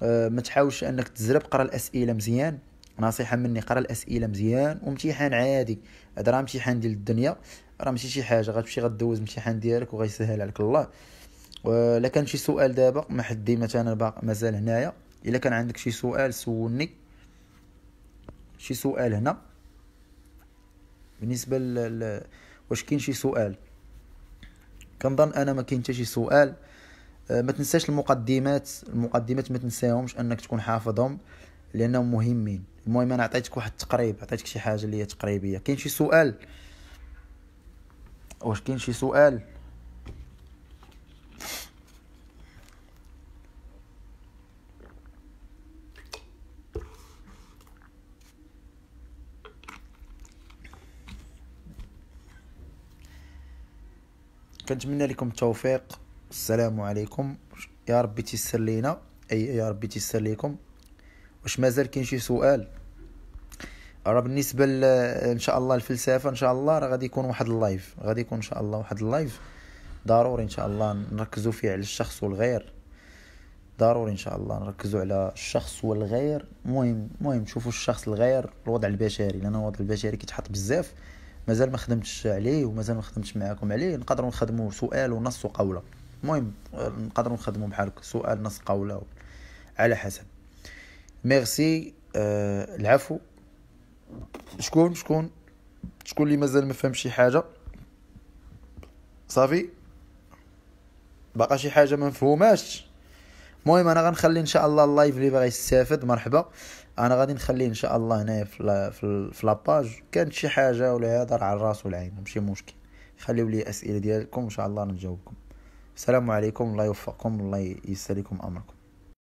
S1: أه ما تحاولش انك تزرب قرا الاسئله مزيان نصيحه مني قرا الاسئله مزيان وامتحان عادي هذا راه امتحان ديال الدنيا راه ماشي شي حاجه غتمشي غدوز الامتحان ديالك وغيسهل عليك الله ولا كان شي سؤال دابا ما حدي مثلا باق مازال هنايا الا كان عندك شي سؤال سولني شي سؤال هنا بالنسبه لل واش كاين شي سؤال كنظن انا ما كاين حتى شي سؤال أه، ما تنساش المقدمات المقدمات ما تنساهمش انك تكون حافظهم لانهم مهمين المهم انا عطيتك واحد التقريب عطيتك شي حاجه اللي هي تقريبيه كاين شي سؤال واش كاين شي سؤال كنتمنى لكم التوفيق السلام عليكم يا ربي تيسر لينا اي يا ربي تيسر ليكم واش مازال كاين شي سؤال راه بالنسبه ان شاء الله الفلسفه ان شاء الله راه غادي يكون واحد اللايف غادي يكون ان شاء الله واحد اللايف ضروري ان شاء الله نركزوا فيه على الشخص والغير ضروري ان شاء الله نركزوا على الشخص والغير المهم المهم شوفوا الشخص الغير الوضع البشري لان الوضع البشري كيتحط بزاف مازال ما خدمتش عليه ومازال ما خدمتش معاكم عليه نقدروا نخدموا سؤال ونص وقوله المهم نقدروا نخدموا بحال هكا سؤال نص قوله على حسب ميرسي آه العفو شكون شكون شكون اللي مازال ما فهم شي حاجه صافي باقا شي حاجه ما مفهوماش المهم انا غنخلي ان شاء الله اللايف اللي باغي يستافد مرحبا انا غادي نخليه ان شاء الله هنايا في في لاباج كانت شي حاجه ولا يهضر على الراس والعين ماشي مشكل خليو لي اسئله ديالكم ان شاء الله نجاوبكم السلام عليكم الله يوفقكم الله ييسر لكم امركم